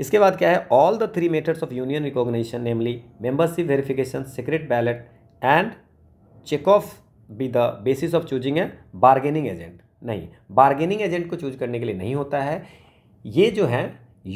इसके बाद क्या है all the three methods of union recognition namely membership verification secret ballot and check off be the basis of choosing a bargaining agent नहीं बार्गेनिंग एजेंट को चूज करने के लिए नहीं होता है ये जो है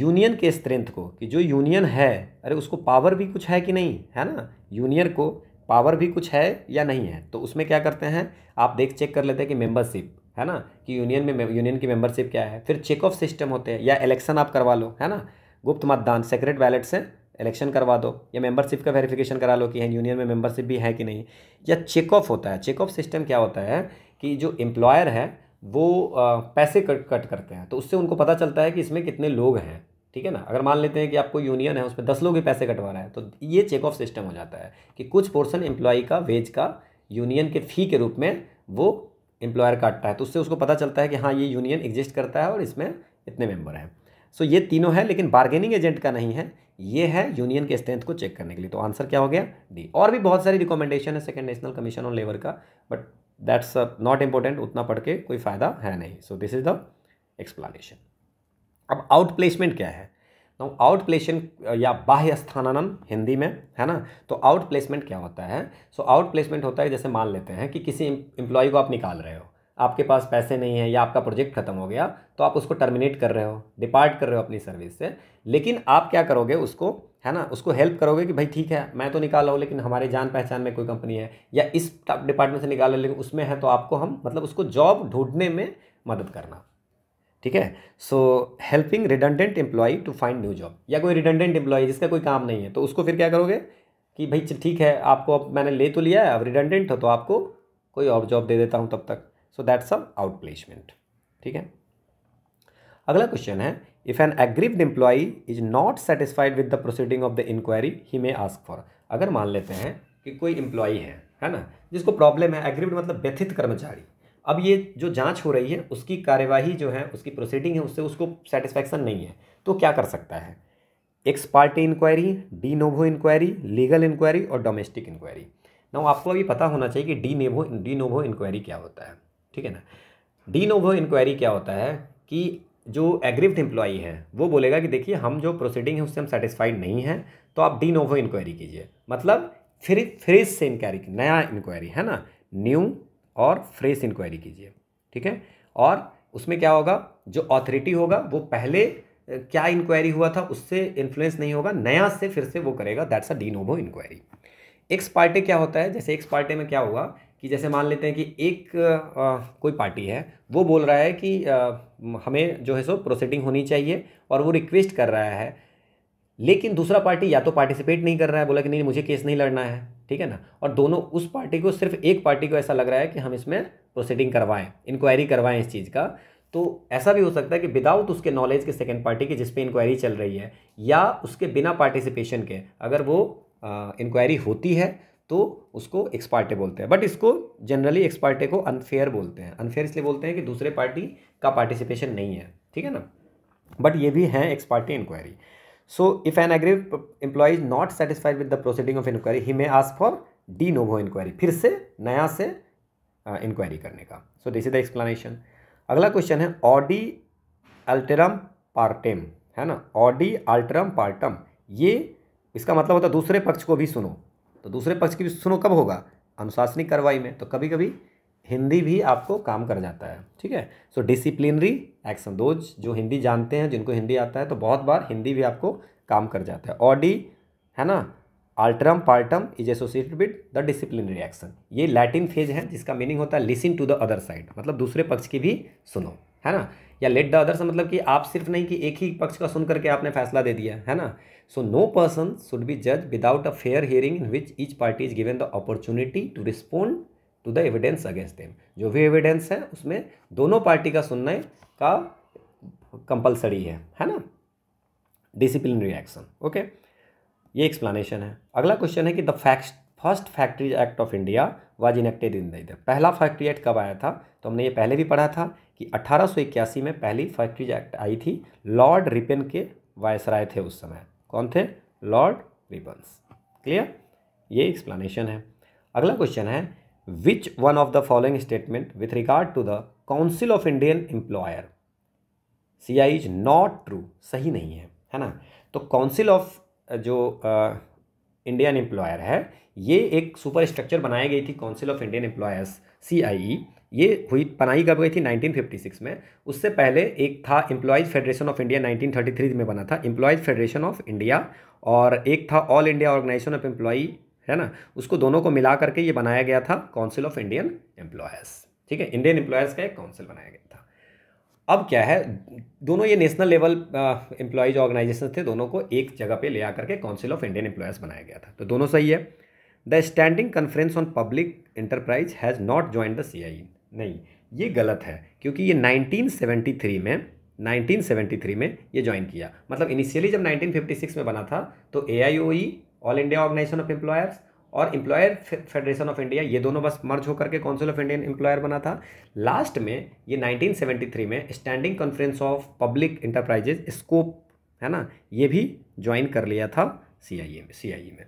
यूनियन के स्ट्रेंथ को कि जो यूनियन है अरे उसको पावर भी कुछ है कि नहीं है ना यूनियन को पावर भी कुछ है या नहीं है तो उसमें क्या करते हैं आप देख चेक कर लेते हैं कि मेंबरशिप है ना कि यूनियन में यूनियन की मेंबरशिप क्या है फिर चेक ऑफ सिस्टम होते हैं या इलेक्शन आप करवा लो है ना गुप्त मतदान सेक्रेट बैलेट से इलेक्शन करवा दो या मेंबरशिप का वेरिफिकेशन करा लो कि यूनियन हाँ, में मेंबरशिप भी है कि नहीं या चेक ऑफ होता है चेक ऑफ सिस्टम क्या होता है कि जो एम्प्लॉयर है वो पैसे कट कट करते हैं तो उससे उनको पता चलता है कि इसमें कितने लोग हैं ठीक है ना अगर मान लेते हैं कि आपको यूनियन है उसमें दस लोग ही पैसे कटवा रहा है तो ये चेक ऑफ सिस्टम हो जाता है कि कुछ पोर्सन एम्प्लॉय का वेज का यूनियन के फ़ी के रूप में वो एम्प्लॉयर काटता है तो उससे उसको पता चलता है कि हाँ ये यूनियन एग्जिस्ट करता है और इसमें इतने मेंबर हैं सो ये तीनों है लेकिन बार्गेनिंग एजेंट का नहीं है ये है यूनियन के स्ट्रेंथ को चेक करने के लिए तो आंसर क्या हो गया डी और भी बहुत सारी रिकमेंडेशन है second national commission on labour का बट दैट्स नॉट इम्पोर्टेंट उतना पढ़ के कोई फ़ायदा है नहीं so this is the explanation अब आउट प्लेसमेंट क्या है नाउ आउट प्लेसमेंट या बाह्य स्थानानन हिंदी में है ना तो आउट प्लेसमेंट क्या होता है सो आउट प्लेसमेंट होता है जैसे मान लेते हैं कि किसी एम्प्लॉय को आप निकाल रहे हो आपके पास पैसे नहीं है या आपका प्रोजेक्ट खत्म हो गया तो आप उसको टर्मिनेट कर रहे हो डिपार्ट कर रहे हो अपनी सर्विस से लेकिन आप क्या करोगे उसको है ना उसको हेल्प करोगे कि भाई ठीक है मैं तो निकाल रहा हूँ लेकिन हमारे जान पहचान में कोई कंपनी है या इस डिपार्टमेंट से निकाल रहे लेकिन उसमें है तो आपको हम मतलब उसको जॉब ढूंढने में मदद करना ठीक है so helping redundant employee to find new job या कोई रिडेंडेंट एम्प्लॉई जिसका कोई काम नहीं है तो उसको फिर क्या करोगे कि भाई ठीक है आपको अब मैंने ले तो लिया है अब रिडेंडेंट हो तो आपको कोई और जॉब दे देता हूँ तब तक सो दैट्स अ आउटप्लेसमेंट ठीक है अगला क्वेश्चन है if an aggrieved employee is not satisfied with the proceeding of the inquiry he may ask for अगर मान लेते हैं कि कोई एम्प्लॉई है है ना जिसको प्रॉब्लम है एग्रीव्ड मतलब व्यथित कर्मचारी अब ये जो जांच हो रही है उसकी कार्यवाही जो है उसकी प्रोसीडिंग है उससे उसको सेटिस्फैक्शन नहीं है तो क्या कर सकता है ex parte inquiry de novo inquiry legal inquiry और डोमेस्टिक इंक्वायरी ना आपको अभी पता होना चाहिए कि de novo de novo inquiry क्या होता है ठीक है ना डी नोवो इंक्वायरी क्या होता है कि जो एग्रीव्ड एम्प्लॉई है वो बोलेगा कि देखिए हम जो प्रोसीडिंग है उससे हम सेटिस्फाइड नहीं हैं तो आप डी नोवो इंक्वायरी कीजिए मतलब फिर फ्रेश से इंक्वायरी नया इंक्वायरी है ना न्यू और फ्रेश इंक्वायरी कीजिए ठीक है और उसमें क्या होगा जो ऑथोरिटी होगा वो पहले क्या इंक्वायरी हुआ था उससे इन्फ्लुएंस नहीं होगा नया से फिर से वो करेगा that's a de novo inquiry ex parte क्या होता है जैसे एक्स पार्टी में क्या हुआ कि जैसे मान लेते हैं कि एक आ, कोई पार्टी है वो बोल रहा है कि आ, हमें जो है सो प्रोसीडिंग होनी चाहिए और वो रिक्वेस्ट कर रहा है लेकिन दूसरा पार्टी या तो पार्टिसिपेट नहीं कर रहा है बोला कि नहीं मुझे केस नहीं लड़ना है ठीक है ना और दोनों उस पार्टी को सिर्फ एक पार्टी को ऐसा लग रहा है कि हम इसमें प्रोसीडिंग करवाएं इंक्वायरी करवाएं इस चीज़ का तो ऐसा भी हो सकता है कि विदाउट उसके नॉलेज के सेकेंड पार्टी की जिसपे इंक्वायरी चल रही है या उसके बिना पार्टिसिपेशन के अगर वो इंक्वायरी होती है तो उसको एक्सपार्टे बोलते हैं बट इसको जनरली एक्सपार्टे को अनफेयर बोलते हैं अनफेयर इसलिए बोलते हैं कि दूसरे पार्टी का पार्टिसिपेशन नहीं है ठीक है ना बट ये भी है ex parte inquiry so if an aggrieved employ is not satisfied with the proceeding of inquiry he may ask for de novo inquiry फिर से नया से इंक्वायरी करने का so this is the explanation अगला क्वेश्चन है ऑडी अल्टरम पार्टेम है ना ऑडी अल्टरम पार्टम ये इसका मतलब होता है दूसरे पक्ष को भी सुनो तो दूसरे पक्ष की भी सुनो कब होगा अनुशासनिक कार्रवाई में तो कभी कभी हिंदी भी आपको काम कर जाता है ठीक है सो डिसिप्लिनरी एक्शन दोज जो हिंदी जानते हैं जिनको हिंदी आता है तो बहुत बार हिंदी भी आपको काम कर जाता है ऑडी है ना alteram partem is associated with the disciplinary action ये लैटिन फेज है जिसका मीनिंग होता है listen to the other side मतलब दूसरे पक्ष की भी सुनो है ना या लेट द अदर्स मतलब कि आप सिर्फ नहीं कि एक ही पक्ष का सुन करके आपने फैसला दे दिया है ना so no person should be जज without a fair hearing in which each party is given the opportunity to respond to the evidence against them जो भी एविडेंस है उसमें दोनों पार्टी का सुनने का कंपल्सरी है है ना डिसिप्लिन रिएक्शन ओके ये एक्सप्लानेशन है अगला क्वेश्चन है कि the fact first factory act of India was enacted in the पहला फैक्ट्री एक्ट कब आया था तो हमने ये पहले भी पढ़ा था कि अठारह में पहली फैक्ट्रीज एक्ट आई थी लॉर्ड रिपेन के वायसराय थे उस समय कौन थे लॉर्ड रिपन्स क्लियर ये एक्सप्लेनेशन है अगला क्वेश्चन है which one of the following statement with regard to the council of Indian employer C I is not true सही नहीं है है ना तो काउंसिल ऑफ जो इंडियन एम्प्लॉयर है ये एक सुपर स्ट्रक्चर बनाई गई थी council of Indian employers C I E ये हुई पनाही कब गई थी 1956 में उससे पहले एक था एम्प्लॉयज़ फेडरेशन ऑफ इंडिया 1933 में बना था एम्प्लॉयज़ फेडरेशन ऑफ इंडिया और एक था all India organisation of employee है ना उसको दोनों को मिला करके ये बनाया गया था काउंसिल ऑफ इंडियन एम्प्लॉयर्स ठीक है इंडियन एम्प्लॉयर्स का एक काउंसिल बनाया गया था अब क्या है दोनों ये नेशनल लेवल एम्प्लॉयज़ ऑर्गेनाइजेशन थे दोनों को एक जगह पे ले आकर के काउंसिल ऑफ इंडियन एम्प्लॉयर्स बनाया गया था तो दोनों सही है the standing conference on public enterprise has not join the C I नहीं ये गलत है क्योंकि ये 1973 में 1973 में ये ज्वाइन किया मतलब इनिशियली जब 1956 में बना था तो a all India organisation of employers और एम्प्लॉयर फेडरेशन ऑफ इंडिया ये दोनों बस मर्ज होकर के काउंसिल ऑफ इंडियन एम्प्लॉयर बना था लास्ट में ये 1973 में standing conference of public enterprises scope है ना ये भी ज्वाइन कर लिया था सी आई ए में सी आई e में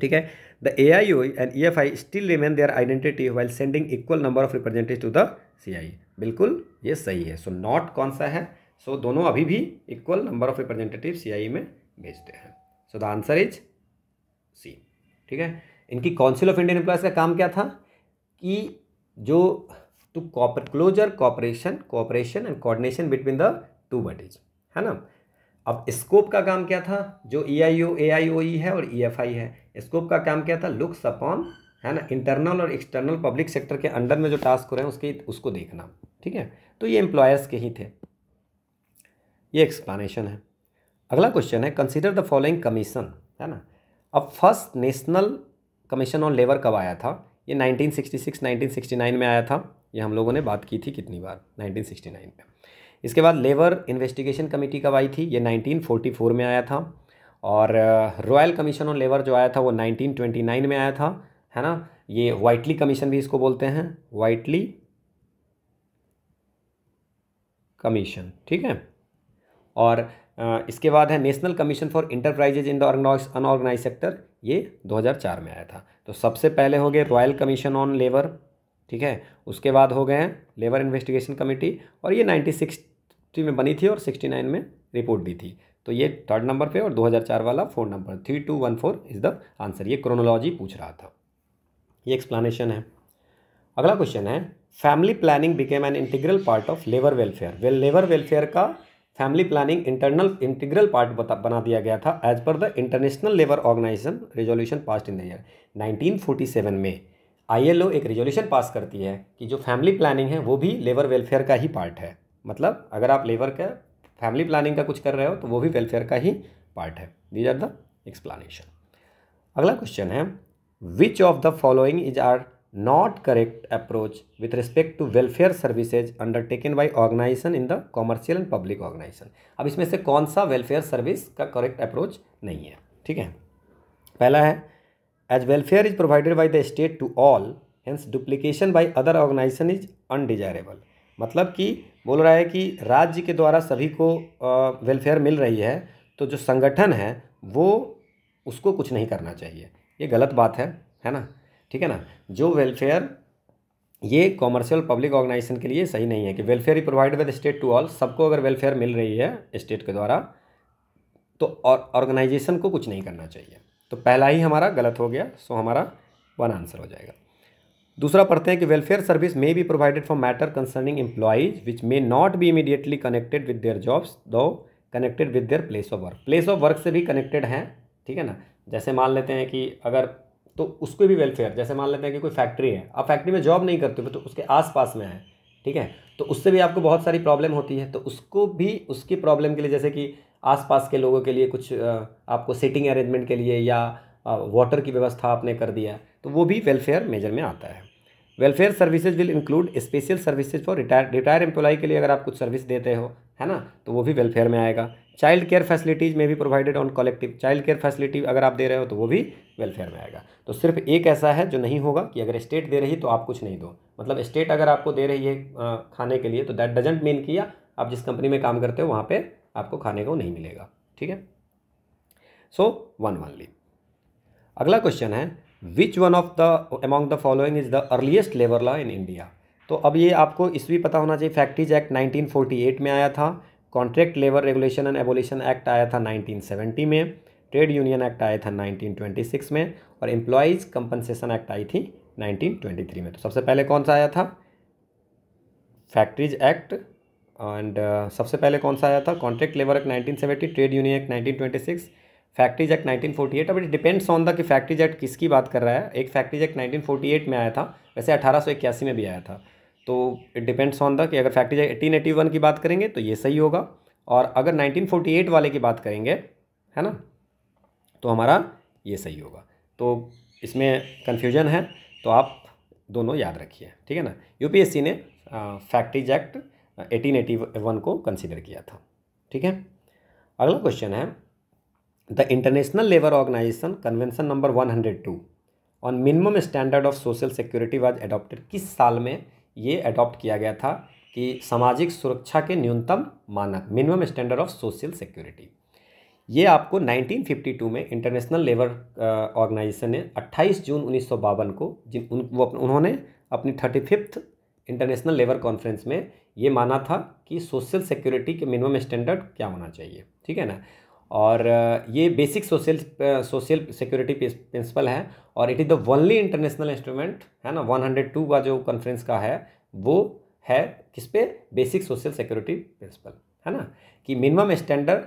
ठीक है the A I O and E F I still remain their identity while sending equal number of representative to the C I बिल्कुल ये सही है सो so, नॉट कौन सा है सो so, दोनों अभी भी equal number of representative C I में भेजते हैं so the answer is C ठीक है इनकी काउंसिल ऑफ इंडियन एम्प्लॉयज़ का काम क्या था कि जो to copper closer cooperation cooperation and coordination between the two bodies है ना अब स्कोप का काम क्या था जो ई आई ओ ए आई ओ ई है और ई एफ आई है स्कोप का काम क्या था लुक्स अपॉन है ना इंटरनल और एक्सटर्नल पब्लिक सेक्टर के अंडर में जो टास्क हो रहे हैं उसके उसको देखना ठीक है तो ये एम्प्लॉयर्स के ही थे ये एक्सप्लानशन है अगला क्वेश्चन है कंसिडर द फॉलोइंग कमीशन है ना अब first national commission on labour कब आया था ये 1966 1969 में आया था ये हम लोगों ने बात की थी कितनी बार 1969 में इसके बाद लेबर इन्वेस्टिगेशन कमेटी कब आई थी ये 1944 में आया था और रॉयल कमीशन ऑन लेबर जो आया था वो 1929 में आया था है ना ये वाइटली कमीशन भी इसको बोलते हैं वाइटली कमीशन ठीक है और इसके बाद है national commission for enterprises in the unorganised sector ये 2004 में आया था तो सबसे पहले हो गए रॉयल कमीशन ऑन लेबर ठीक है उसके बाद हो गए हैं लेबर इन्वेस्टिगेशन कमेटी और ये 1963 तो में बनी थी और 69 में रिपोर्ट दी थी तो ये थर्ड नंबर पे और 2004 वाला fourth number three two one four is the answer ये क्रोनोलॉजी पूछ रहा था ये एक्सप्लेनेशन है अगला क्वेश्चन है family planning became an integral part of labour welfare well labour welfare का family planning internal integral part बना दिया गया था as per the international labour organisation resolution pass in the year 1947 में आईएलओ एक रेजोल्यूशन पास करती है कि जो फैमिली प्लानिंग है वो भी लेबर वेलफेयर का ही पार्ट है मतलब अगर आप लेबर का फैमिली प्लानिंग का कुछ कर रहे हो तो वो भी वेलफेयर का ही पार्ट है दीज आर द एक्सप्लानेशन अगला क्वेश्चन है which of the following is are not correct approach with respect to welfare services undertaken by organisation in the commercial and public organisation अब इसमें से कौन सा वेलफेयर सर्विस का correct approach नहीं है ठीक है पहला है as welfare is provided by the state to all hence duplication by other organisation is undesirable मतलब कि बोल रहा है कि राज्य के द्वारा सभी को वेलफेयर मिल रही है तो जो संगठन है वो उसको कुछ नहीं करना चाहिए ये गलत बात है है ना ठीक है ना जो वेलफेयर ये कॉमर्शियल पब्लिक ऑर्गेनाइजेशन के लिए सही नहीं है कि वेलफेयर ही provide with state to all सबको अगर वेलफेयर मिल रही है स्टेट के द्वारा तो ऑर्गेनाइजेशन को कुछ नहीं करना चाहिए तो पहला ही हमारा गलत हो गया सो हमारा वन आंसर हो जाएगा दूसरा पढ़ते हैं कि welfare service may be provided for matter concerning employees which may not be immediately connected with their jobs though connected with their place of work place of work से भी कनेक्टेड हैं ठीक है ना जैसे मान लेते हैं कि अगर तो उसको भी वेलफेयर जैसे मान लेते हैं कि कोई फैक्ट्री है आप फैक्ट्री में जॉब नहीं करते हो तो उसके आसपास में है ठीक है तो उससे भी आपको बहुत सारी प्रॉब्लम होती है तो उसको भी उसकी प्रॉब्लम के लिए जैसे कि आसपास के लोगों के लिए कुछ आपको सीटिंग अरेंजमेंट के लिए या वाटर की व्यवस्था आपने कर दिया तो वो भी वेलफेयर मेजर में आता है welfare services will include special services for retire retire employ के लिए अगर आप कुछ सर्विस देते हो है ना तो वो भी वेलफेयर में आएगा चाइल्ड केयर फैसिलिटीज़ में भी provided on collective child care facility अगर आप दे रहे हो तो वो भी वेलफेयर में आएगा तो सिर्फ एक ऐसा है जो नहीं होगा कि अगर स्टेट दे रही तो आप कुछ नहीं दो मतलब स्टेट अगर आपको दे रही है खाने के लिए तो दैट डजेंट मीन किया आप जिस कंपनी में काम करते हो वहाँ पर आपको खाने को नहीं मिलेगा ठीक है सो वन वन अगला क्वेश्चन है which one of the amongst the following is the earliest labour law in India तो अब ये आपको भी पता होना चाहिए फैक्ट्रीज एक्ट 1948 में आया था contract labour regulation and abolition act आया था 1970 में ट्रेड यूनियन एक्ट आया था 1926 में और एम्प्लॉयज़ कंपनसेशन एक्ट आई थी 1923 में तो सबसे पहले कौन सा आया था फैक्ट्रीज एक्ट एंड सबसे पहले कौन सा आया था contract labour act nineteen trade union act nineteen factories act 1948 अब इट डिपेंड्स ऑन द कि फैक्ट्रीज एक्ट किसकी बात कर रहा है एक फैक्ट्रीज एक्ट 1948 में आया था वैसे अठारह में भी आया था तो इट डिपेंड्स ऑन द कि अगर फैक्ट्रीज एक्ट एटीन की बात करेंगे तो ये सही होगा और अगर 1948 वाले की बात करेंगे है ना तो हमारा ये सही होगा तो इसमें कन्फ्यूजन है तो आप दोनों याद रखिए ठीक है ना सी ने factories act eighteen eighty one को कंसिडर किया था ठीक है अगला क्वेश्चन है labour organisation labor number one hundred 102 on minimum standard of social security was adopted किस साल में ये अडॉप्ट किया गया था कि सामाजिक सुरक्षा के न्यूनतम मानक minimum standard of social security ये आपको 1952 में इंटरनेशनल लेबर ऑर्गेनाइजेशन ने 28 जून उन्नीस को जिन उन वो उन्होंने अपनी thirty fifth international labour conference में ये माना था कि सोशल सिक्योरिटी के मिनिमम स्टैंडर्ड क्या होना चाहिए ठीक है ना और ये basic social social security principle है और it is the only international instrument है ना 102 का जो कॉन्फ्रेंस का है वो है किस पे बेसिक सोशल सिक्योरिटी प्रिंसिपल है ना कि मिनिमम स्टैंडर्ड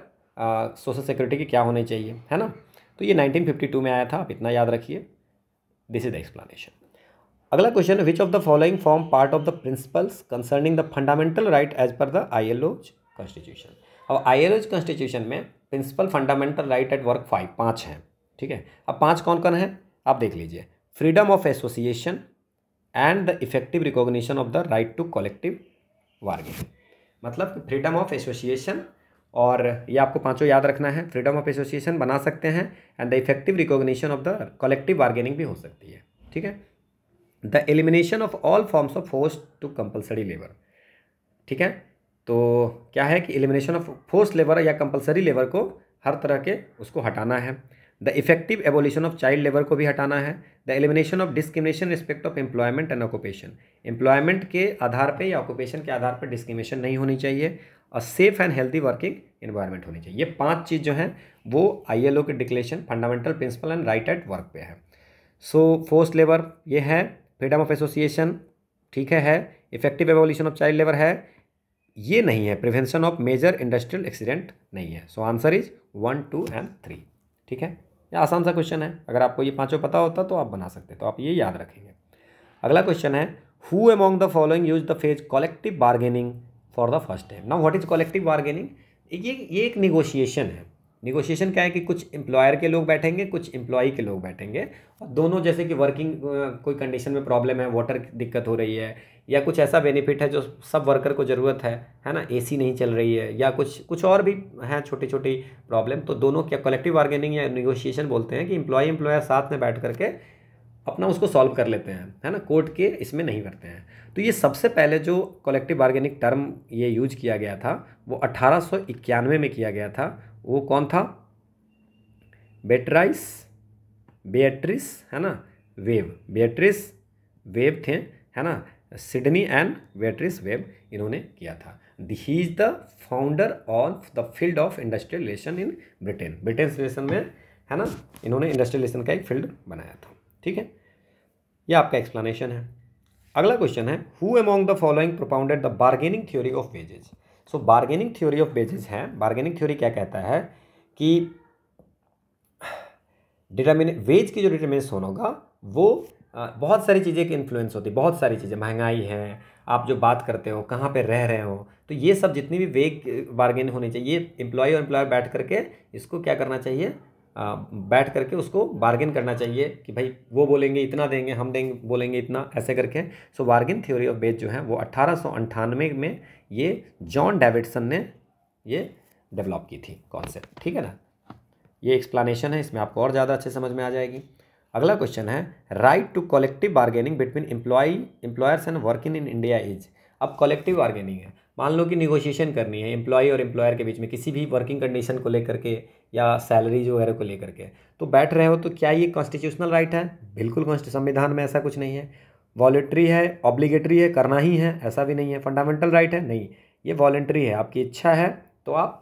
सोशल सिक्योरिटी की क्या होनी चाहिए है ना तो ये 1952 में आया था आप इतना याद रखिए दिस इज द एक्सप्लानशन अगला question which of the following form part of the principles concerning the fundamental right as per the I L constitution अब आई एल कॉन्स्टिट्यूशन में principle fundamental right at work five पाँच हैं ठीक है अब पाँच कौन कौन है आप देख लीजिए freedom of association and the effective recognition of the right to collective bargaining मतलब फ्रीडम ऑफ एसोसिएशन और ये आपको पांचों याद रखना है फ्रीडम ऑफ एसोसिएशन बना सकते हैं and the effective recognition of the collective bargaining भी हो सकती है ठीक है the elimination of all forms of force to compulsory labour ठीक है तो क्या है कि एलिमिनेशन ऑफ फोर्स लेबर या कंपलसरी लेबर को हर तरह के उसको हटाना है the effective evolution of child labour को भी हटाना है the elimination of discrimination respect of employment and occupation employment के आधार पे या ऑक्यूपेशन के आधार पर डिस्क्रिमिनेशन नहीं होनी चाहिए और safe and healthy working environment होनी चाहिए ये पांच चीज़ जो हैं वो आईएलओ के declaration fundamental principle and right at work पे है सो फोर्स लेबर ये है फ्रीडम ऑफ एसोसिएशन ठीक है है effective evolution of child labour है ये नहीं है prevention of major industrial accident नहीं है so answer is one two and three ठीक है ये आसान सा क्वेश्चन है अगर आपको ये पांचों पता होता तो आप बना सकते तो आप ये याद रखेंगे अगला क्वेश्चन है who among the following use the phase collective bargaining for the first time now what is collective bargaining ये ये एक निगोशिएशन है निगोशिएशन क्या है कि कुछ एम्प्लॉयर के लोग बैठेंगे कुछ एम्प्लॉई के लोग बैठेंगे और दोनों जैसे कि वर्किंग कोई कंडीशन में प्रॉब्लम है वाटर की दिक्कत हो रही है या कुछ ऐसा बेनिफिट है जो सब वर्कर को ज़रूरत है है ना एसी नहीं चल रही है या कुछ कुछ और भी हैं छोटी छोटी प्रॉब्लम तो दोनों क्या कलेक्टिव बार्गेनिंग या निगोशिएशन बोलते हैं कि इम्प्लॉय इम्प्लॉयर साथ में बैठ करके अपना उसको सॉल्व कर लेते हैं है ना कोर्ट के इसमें नहीं करते हैं तो ये सबसे पहले जो कलेक्टिव बार्गेनिंग टर्म ये यूज किया गया था वो अट्ठारह में किया गया था वो कौन था बेटराइस बेट्रिस है ना वेव बेट्रिस वेव थे है ना सिडनी एंड वेटरिस वेब इन्होंने किया था he is the founder of the field of industrial relation in Britain Britain relation में है ना इन्होंने इंडस्ट्रियल रिलेशन का एक फील्ड बनाया था ठीक है यह आपका एक्सप्लेनेशन है अगला क्वेश्चन है who among the following propounded the bargaining theory of wages so bargaining theory of wages है बार्गेनिंग थ्योरी क्या कहता है कि डिटर्मिने वेज की जो डिटर्मिनेशन होगा वो बहुत सारी चीज़ें की इन्फ्लुएंस होती है बहुत सारी चीज़ें महंगाई है आप जो बात करते हो कहाँ पे रह रहे हो तो ये सब जितनी भी वेग बार्गेन होनी चाहिए एम्प्लॉय और एम्प्लॉयर बैठ करके इसको क्या करना चाहिए बैठ करके उसको बार्गेन करना चाहिए कि भाई वो बोलेंगे इतना देंगे हम देंगे बोलेंगे इतना ऐसे करके सो बार्गेन थ्योरी ऑफ बेच जो है वो अट्ठारह में ये जॉन डेविडसन ने ये डेवलप की थी कॉन्सेप्ट ठीक है ना ये एक्सप्लानेशन है इसमें आपको और ज़्यादा अच्छे समझ में आ जाएगी अगला क्वेश्चन है right to collective bargaining between employ employers and working in India is अब कलेक्टिव बार्गेनिंग है मान लो कि निगोशिएशन करनी है एम्प्लॉय और एम्प्लॉयर के बीच में किसी भी वर्किंग कंडीशन को लेकर के या सैलरीज वगैरह को लेकर के तो बैठ रहे हो तो क्या ये कॉन्स्टिट्यूशनल राइट है बिल्कुल संविधान में ऐसा कुछ नहीं है वॉलेंट्री है ऑब्लीगेटरी है करना ही है ऐसा भी नहीं है फंडामेंटल राइट है नहीं ये वॉलेंट्री है आपकी इच्छा है तो आप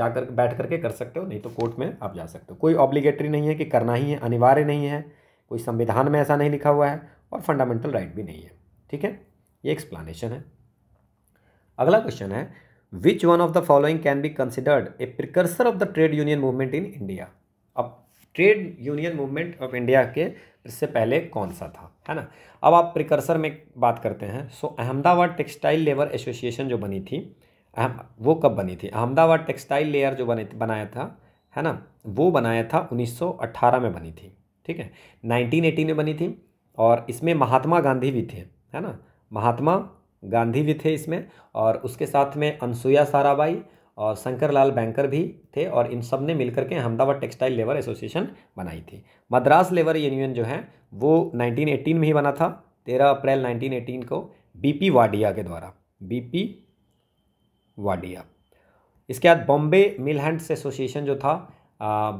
जाकर बैठ करके कर सकते हो नहीं तो कोर्ट में आप जा सकते हो कोई ऑब्लिगेटरी नहीं है कि करना ही है अनिवार्य नहीं है कोई संविधान में ऐसा नहीं लिखा हुआ है और फंडामेंटल राइट भी नहीं है ठीक है ये एक्सप्लानेशन है अगला क्वेश्चन है which one of the following can be considered a precursor of the trade union movement in India अब trade union movement of India के इससे पहले कौन सा था है ना अब आप प्रिकर्सर में बात करते हैं so Ahmedabad textile labour association जो बनी थी अहम वो कब बनी थी अहमदाबाद टेक्सटाइल लेयर जो बने बनाया था है ना वो बनाया था 1918 में बनी थी ठीक है एटीन में बनी थी और इसमें महात्मा गांधी भी थे है ना महात्मा गांधी भी थे इसमें और उसके साथ में अनसुया साराबाई और शंकर लाल बैंकर भी थे और इन सब ने मिलकर के अहमदाबाद टेक्सटाइल लेबर एसोसिएशन बनाई थी मद्रास लेबर यूनियन जो है वो 1918 में ही बना था 13 अप्रैल 1918 को बीपी वाडिया के द्वारा बीपी वाडिया इसके बाद बॉम्बे मिल हैंड्स एसोसिएशन जो था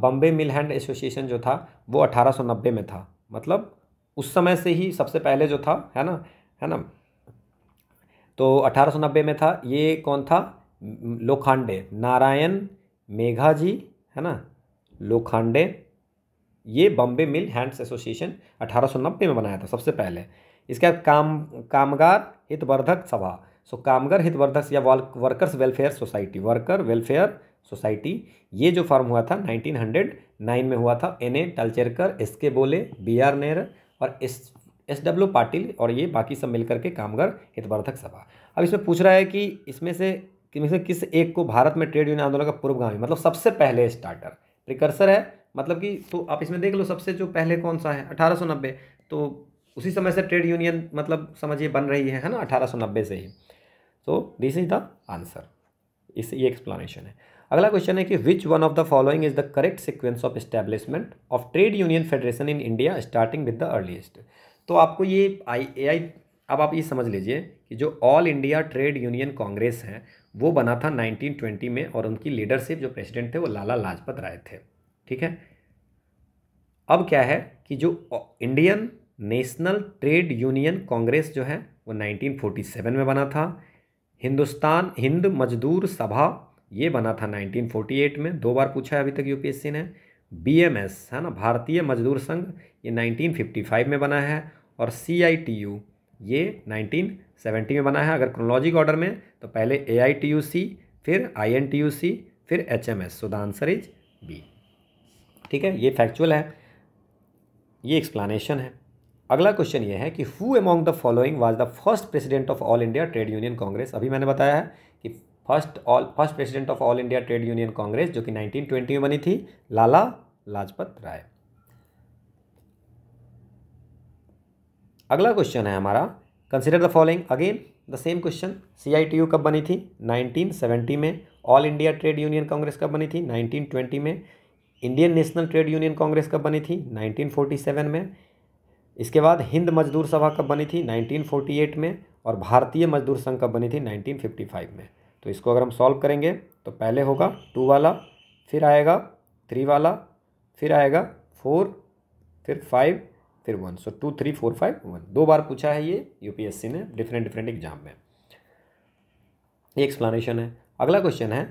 बम्बे मिल हैंड एसोसिएशन जो था वो 1890 में था मतलब उस समय से ही सबसे पहले जो था है ना है ना तो 1890 में था ये कौन था लोखांडे नारायण मेघा जी है ना लोखांडे ये बम्बे मिल हैंड्स एसोसिएशन 1890 में बनाया था सबसे पहले इसके बाद काम कामगार हितवर्धक सभा सो कामगार हितवर्धक या workers welfare society worker welfare society ये जो फॉर्म हुआ था 1909 में हुआ था एन ए टलचेरकर एस के बोले बी आर नेहर और एस एस डब्ल्यू पाटिल और ये बाकी सब मिलकर के कामगार हितवर्धक सभा अब इसमें पूछ रहा है कि इसमें से में से किस एक को भारत में ट्रेड यूनियन आंदोलन का पूर्वगामी मतलब सबसे पहले स्टार्टर प्रिकर्सर है मतलब कि तो आप इसमें देख लो सबसे जो पहले कौन सा है अठारह तो उसी समय से ट्रेड यूनियन मतलब समझिए बन रही है है ना अठारह से ही तो दिस इज द आंसर इस ये एक्सप्लानेशन है अगला क्वेश्चन है कि which one of the following is the correct sequence of establishment of trade union federation in India starting with the earliest तो आपको ये आई ए आई अब आप ये समझ लीजिए कि जो all India trade union congress है वो बना था 1920 में और उनकी लीडरशिप जो प्रेसिडेंट थे वो लाला लाजपत राय थे ठीक है अब क्या है कि जो Indian national trade union congress जो है वो 1947 में बना था हिंदुस्तान हिंद मजदूर सभा ये बना था 1948 में दो बार पूछा है अभी तक यूपीएससी ने बीएमएस है ना भारतीय मजदूर संघ ये 1955 में बना है और सीआईटीयू ये 1970 में बना है अगर क्रोनोलॉजिक ऑर्डर में तो पहले एआईटीयूसी फिर आईएनटीयूसी फिर HMS so the answer is B ठीक है ये फैक्चुअल है ये एक्सप्लानेशन है अगला क्वेश्चन ये है कि who among the following was the first president of all India trade union congress अभी मैंने बताया है first all first president of all India trade union congress जो कि 1920 में बनी थी लाला लाजपत राय अगला क्वेश्चन है हमारा consider the following again the same question CITU कब बनी थी 1970 में all India trade union congress कब बनी थी 1920 में Indian national trade union congress कब बनी थी 1947 में इसके बाद हिंद मजदूर सभा कब बनी थी 1948 में और भारतीय मजदूर संघ कब बनी थी 1955 में तो इसको अगर हम सॉल्व करेंगे तो पहले होगा टू वाला फिर आएगा थ्री वाला फिर आएगा फोर फिर फाइव फिर one so two three four five one दो बार पूछा है ये यूपीएससी ने डिफरेंट डिफरेंट एग्जाम में ये एक्सप्लानेशन है अगला क्वेश्चन है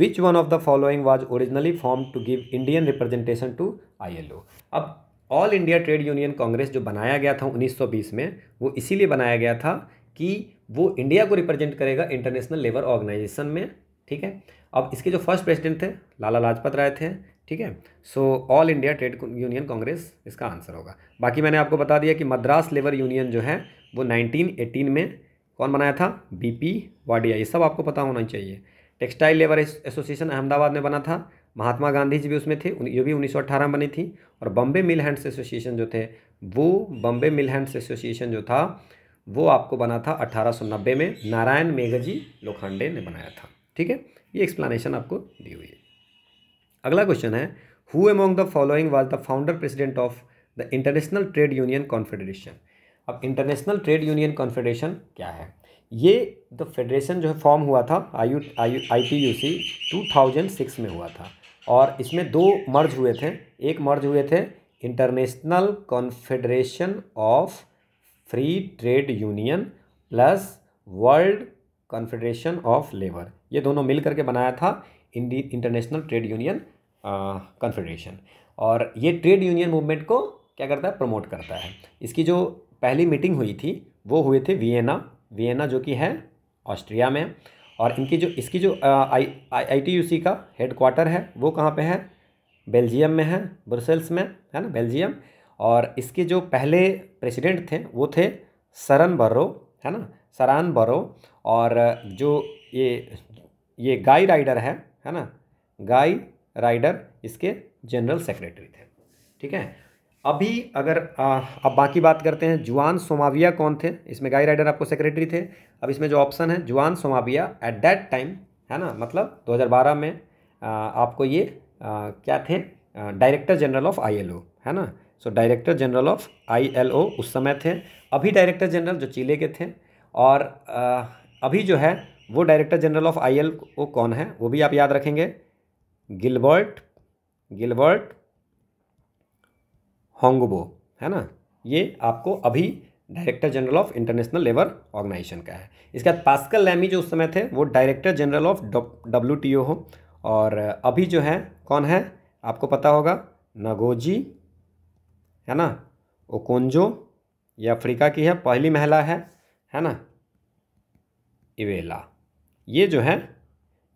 which one of the following was originally form to give Indian representation to ILO अब all India trade union congress जो बनाया गया था 1920 में वो इसीलिए बनाया गया था कि वो इंडिया को रिप्रेजेंट करेगा इंटरनेशनल लेबर ऑर्गेनाइजेशन में ठीक है अब इसके जो फर्स्ट प्रेसिडेंट थे लाला लाजपत राय थे ठीक है so all India trade union congress इसका आंसर होगा बाकी मैंने आपको बता दिया कि मद्रास लेबर यूनियन जो है वो 1918 में कौन बनाया था बीपी वाडिया ये सब आपको पता होना चाहिए टेक्सटाइल लेबर एसोसिएशन अहमदाबाद में बना था महात्मा गांधी जी भी उसमें थे ये भी उन्नीस में बनी थी और बम्बे मिल हैंड्स एसोसिएशन जो थे वो बम्बे मिल हैंड्स एसोसिएशन जो था वो आपको बना था 1890 में नारायण मेघजी लोखंडे ने बनाया था ठीक है ये एक्सप्लेनेशन आपको दी हुई है अगला क्वेश्चन है who among the following was the founder president of the international trade union confederation अब इंटरनेशनल ट्रेड यूनियन कॉन्फेडरेशन क्या है ये द फेडरेशन जो है फॉर्म हुआ था I I T U C two thousand six में हुआ था और इसमें दो मर्ज हुए थे एक मर्ज हुए थे international confederation of free trade union plus world confederation of labour ये दोनों मिल करके बनाया था इंडी इंटरनेशनल ट्रेड यूनियन कॉन्फेडरेशन और ये ट्रेड यूनियन मूवमेंट को क्या करता है प्रमोट करता है इसकी जो पहली मीटिंग हुई थी वो हुए थे वियना वियना जो कि है ऑस्ट्रिया में और इनकी जो इसकी जो आई आई टी यू सी का हेड क्वार्टर है वो कहाँ पे है बेल्जियम में है ब्रसेल्स में है ना बेल्जियम और इसके जो पहले प्रेसिडेंट थे वो थे सरन बर्रो है ना सरान बरो और जो ये ये गाई राइडर है है ना गाई राइडर इसके जनरल सेक्रेटरी थे ठीक है अभी अगर आ, अब बाकी बात करते हैं जुआन सोमाविया कौन थे इसमें गाई राइडर आपको सेक्रेटरी थे अब इसमें जो ऑप्शन है जुआन सोमाविया एट दैट टाइम है ना मतलब 2012 में आ, आपको ये आ, क्या थे डायरेक्टर जनरल ऑफ आईएलओ है ना so director general of ILO उस समय थे अभी डायरेक्टर जनरल जो चिले के थे और अभी जो है वो डायरेक्टर जनरल ऑफ आईएलओ कौन है वो भी आप याद रखेंगे गिलबर्ट गिलबर्ट होंगबो है ना ये आपको अभी director general of international labour organisation का है इसके बाद पास्कल लैमी जो उस समय थे वो director general of W T O हो और अभी जो है कौन है आपको पता होगा नगोजी है ना ओकोंजो ये अफ्रीका की है पहली महिला है है ना इवेला ये जो है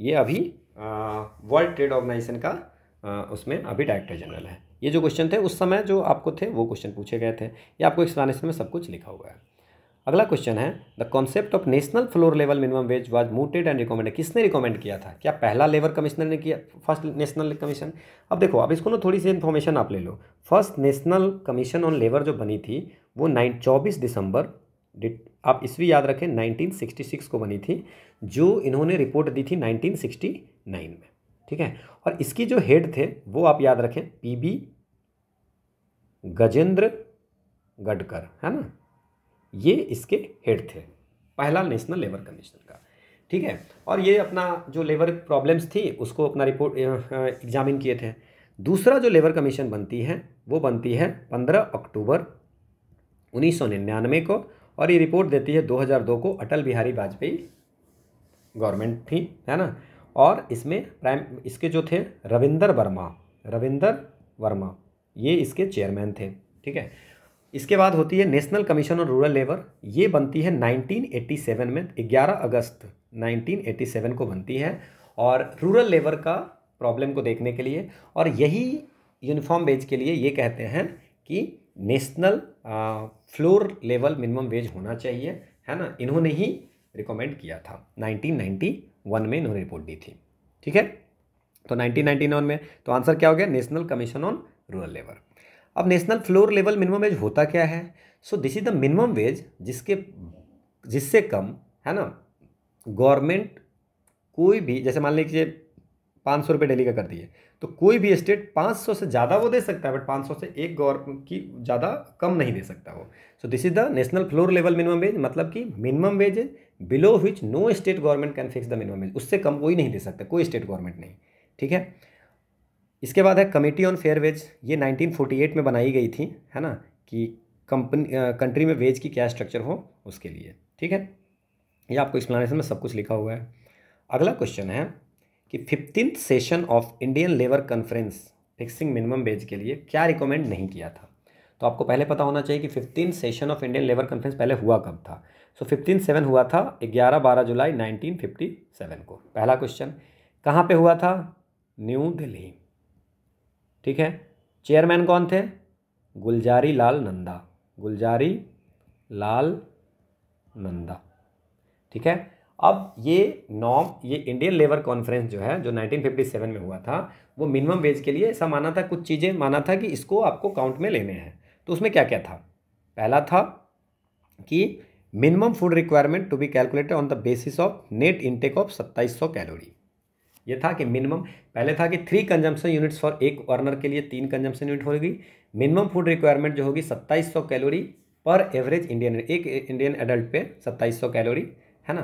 ये अभी वर्ल्ड ट्रेड ऑर्गेनाइजेशन का आ, उसमें अभी डायरेक्टर जनरल है ये जो क्वेश्चन थे उस समय जो आपको थे वो क्वेश्चन पूछे गए थे ये आपको एक्सप्लानेशन में सब कुछ लिखा हुआ है अगला क्वेश्चन है the concept of national floor level minimum wage was mooted and recommend किसने रिकमेंड किया था क्या पहला लेबर कमिश्नर ने किया फर्स्ट नेशनल कमीशन अब देखो अब इसको ना थोड़ी सी इन्फॉर्मेशन आप ले लो first national commission on labour जो बनी थी वो नाइन चौबीस दिसंबर आप इसवी याद रखें नाइनटीन सिक्सटी सिक्स को बनी थी जो इन्होंने रिपोर्ट दी थी नाइनटीन सिक्सटी नाइन में ठीक है और इसकी जो हेड थे वो आप याद रखें पी बी गजेंद्र गडकर है ना ये इसके हेड थे पहला नेशनल लेबर कमीशन का ठीक है और ये अपना जो लेबर प्रॉब्लम्स थी उसको अपना रिपोर्ट एग्जामिन किए थे दूसरा जो लेबर कमीशन बनती है वो बनती है पंद्रह अक्टूबर उन्नीस को और ये रिपोर्ट देती है 2002 को अटल बिहारी वाजपेयी गवर्नमेंट थी है ना और इसमें प्राइम इसके जो थे रविंदर वर्मा रविंदर वर्मा ये इसके चेयरमैन थे ठीक है इसके बाद होती है national commission on rural labour ये बनती है 1987 में 11 अगस्त 1987 को बनती है और रूरल लेबर का प्रॉब्लम को देखने के लिए और यही यूनिफॉर्म वेज के लिए ये कहते हैं कि national floor level minimum wage होना चाहिए है ना इन्होंने ही रिकमेंड किया था 1991 में इन्होंने रिपोर्ट दी थी ठीक है तो 1999 में तो आंसर क्या हो गया national commission on rural labour अब national floor level minimum wage होता क्या है so this is the minimum wage जिसके जिससे कम है ना गवर्नमेंट कोई भी जैसे मान लीजिए पाँच सौ रुपये डेली का करती है तो कोई भी स्टेट पाँच सौ से ज़्यादा वो दे सकता है बट पाँच सौ से एक गौर की ज़्यादा कम नहीं दे सकता वो so this is the national floor level minimum wage मतलब कि minimum wage below which no state government can fix the minimum wage उससे कम कोई नहीं दे सकता कोई स्टेट गवर्नमेंट नहीं ठीक है इसके बाद है कमेटी ऑन फेयर वेज ये 1948 में बनाई गई थी है ना कि कंपनी कंट्री में वेज की क्या स्ट्रक्चर हो उसके लिए ठीक है ये आपको एक्सप्लानेशन में सब कुछ लिखा हुआ है अगला क्वेश्चन है कि fifteen session of Indian labour conference fixing minimum wage के लिए क्या रिकमेंड नहीं किया था तो आपको पहले पता होना चाहिए कि fifteen session of Indian labour conference पहले हुआ कब था सो फिफ्टीन सेवन हुआ था ग्यारह बारह जुलाई नाइनटीन फिफ्टी सेवन को पहला क्वेश्चन कहाँ पे हुआ था न्यू दिल्ली ठीक है चेयरमैन कौन थे गुलजारी लाल नंदा गुलजारी लाल नंदा ठीक है अब ये नॉम ये इंडियन लेबर कॉन्फ्रेंस जो है जो 1957 में हुआ था वो मिनिमम वेज के लिए ऐसा माना था कुछ चीज़ें माना था कि इसको आपको काउंट में लेने हैं तो उसमें क्या क्या था पहला था कि minimum food requirement to be calculated on the basis of net intake of 2700 calorie ये था कि मिनिमम पहले था कि थ्री कंजम्पशन यूनिट्स फॉर एक वर्नर के लिए तीन कंजम्पशन यूनिट होगी मिनिमम फूड रिक्वायरमेंट जो होगी सत्ताईस सौ कैलोरी पर एवरेज इंडियन एक इंडियन एडल्ट पे सत्ताईस सौ कैलोरी है ना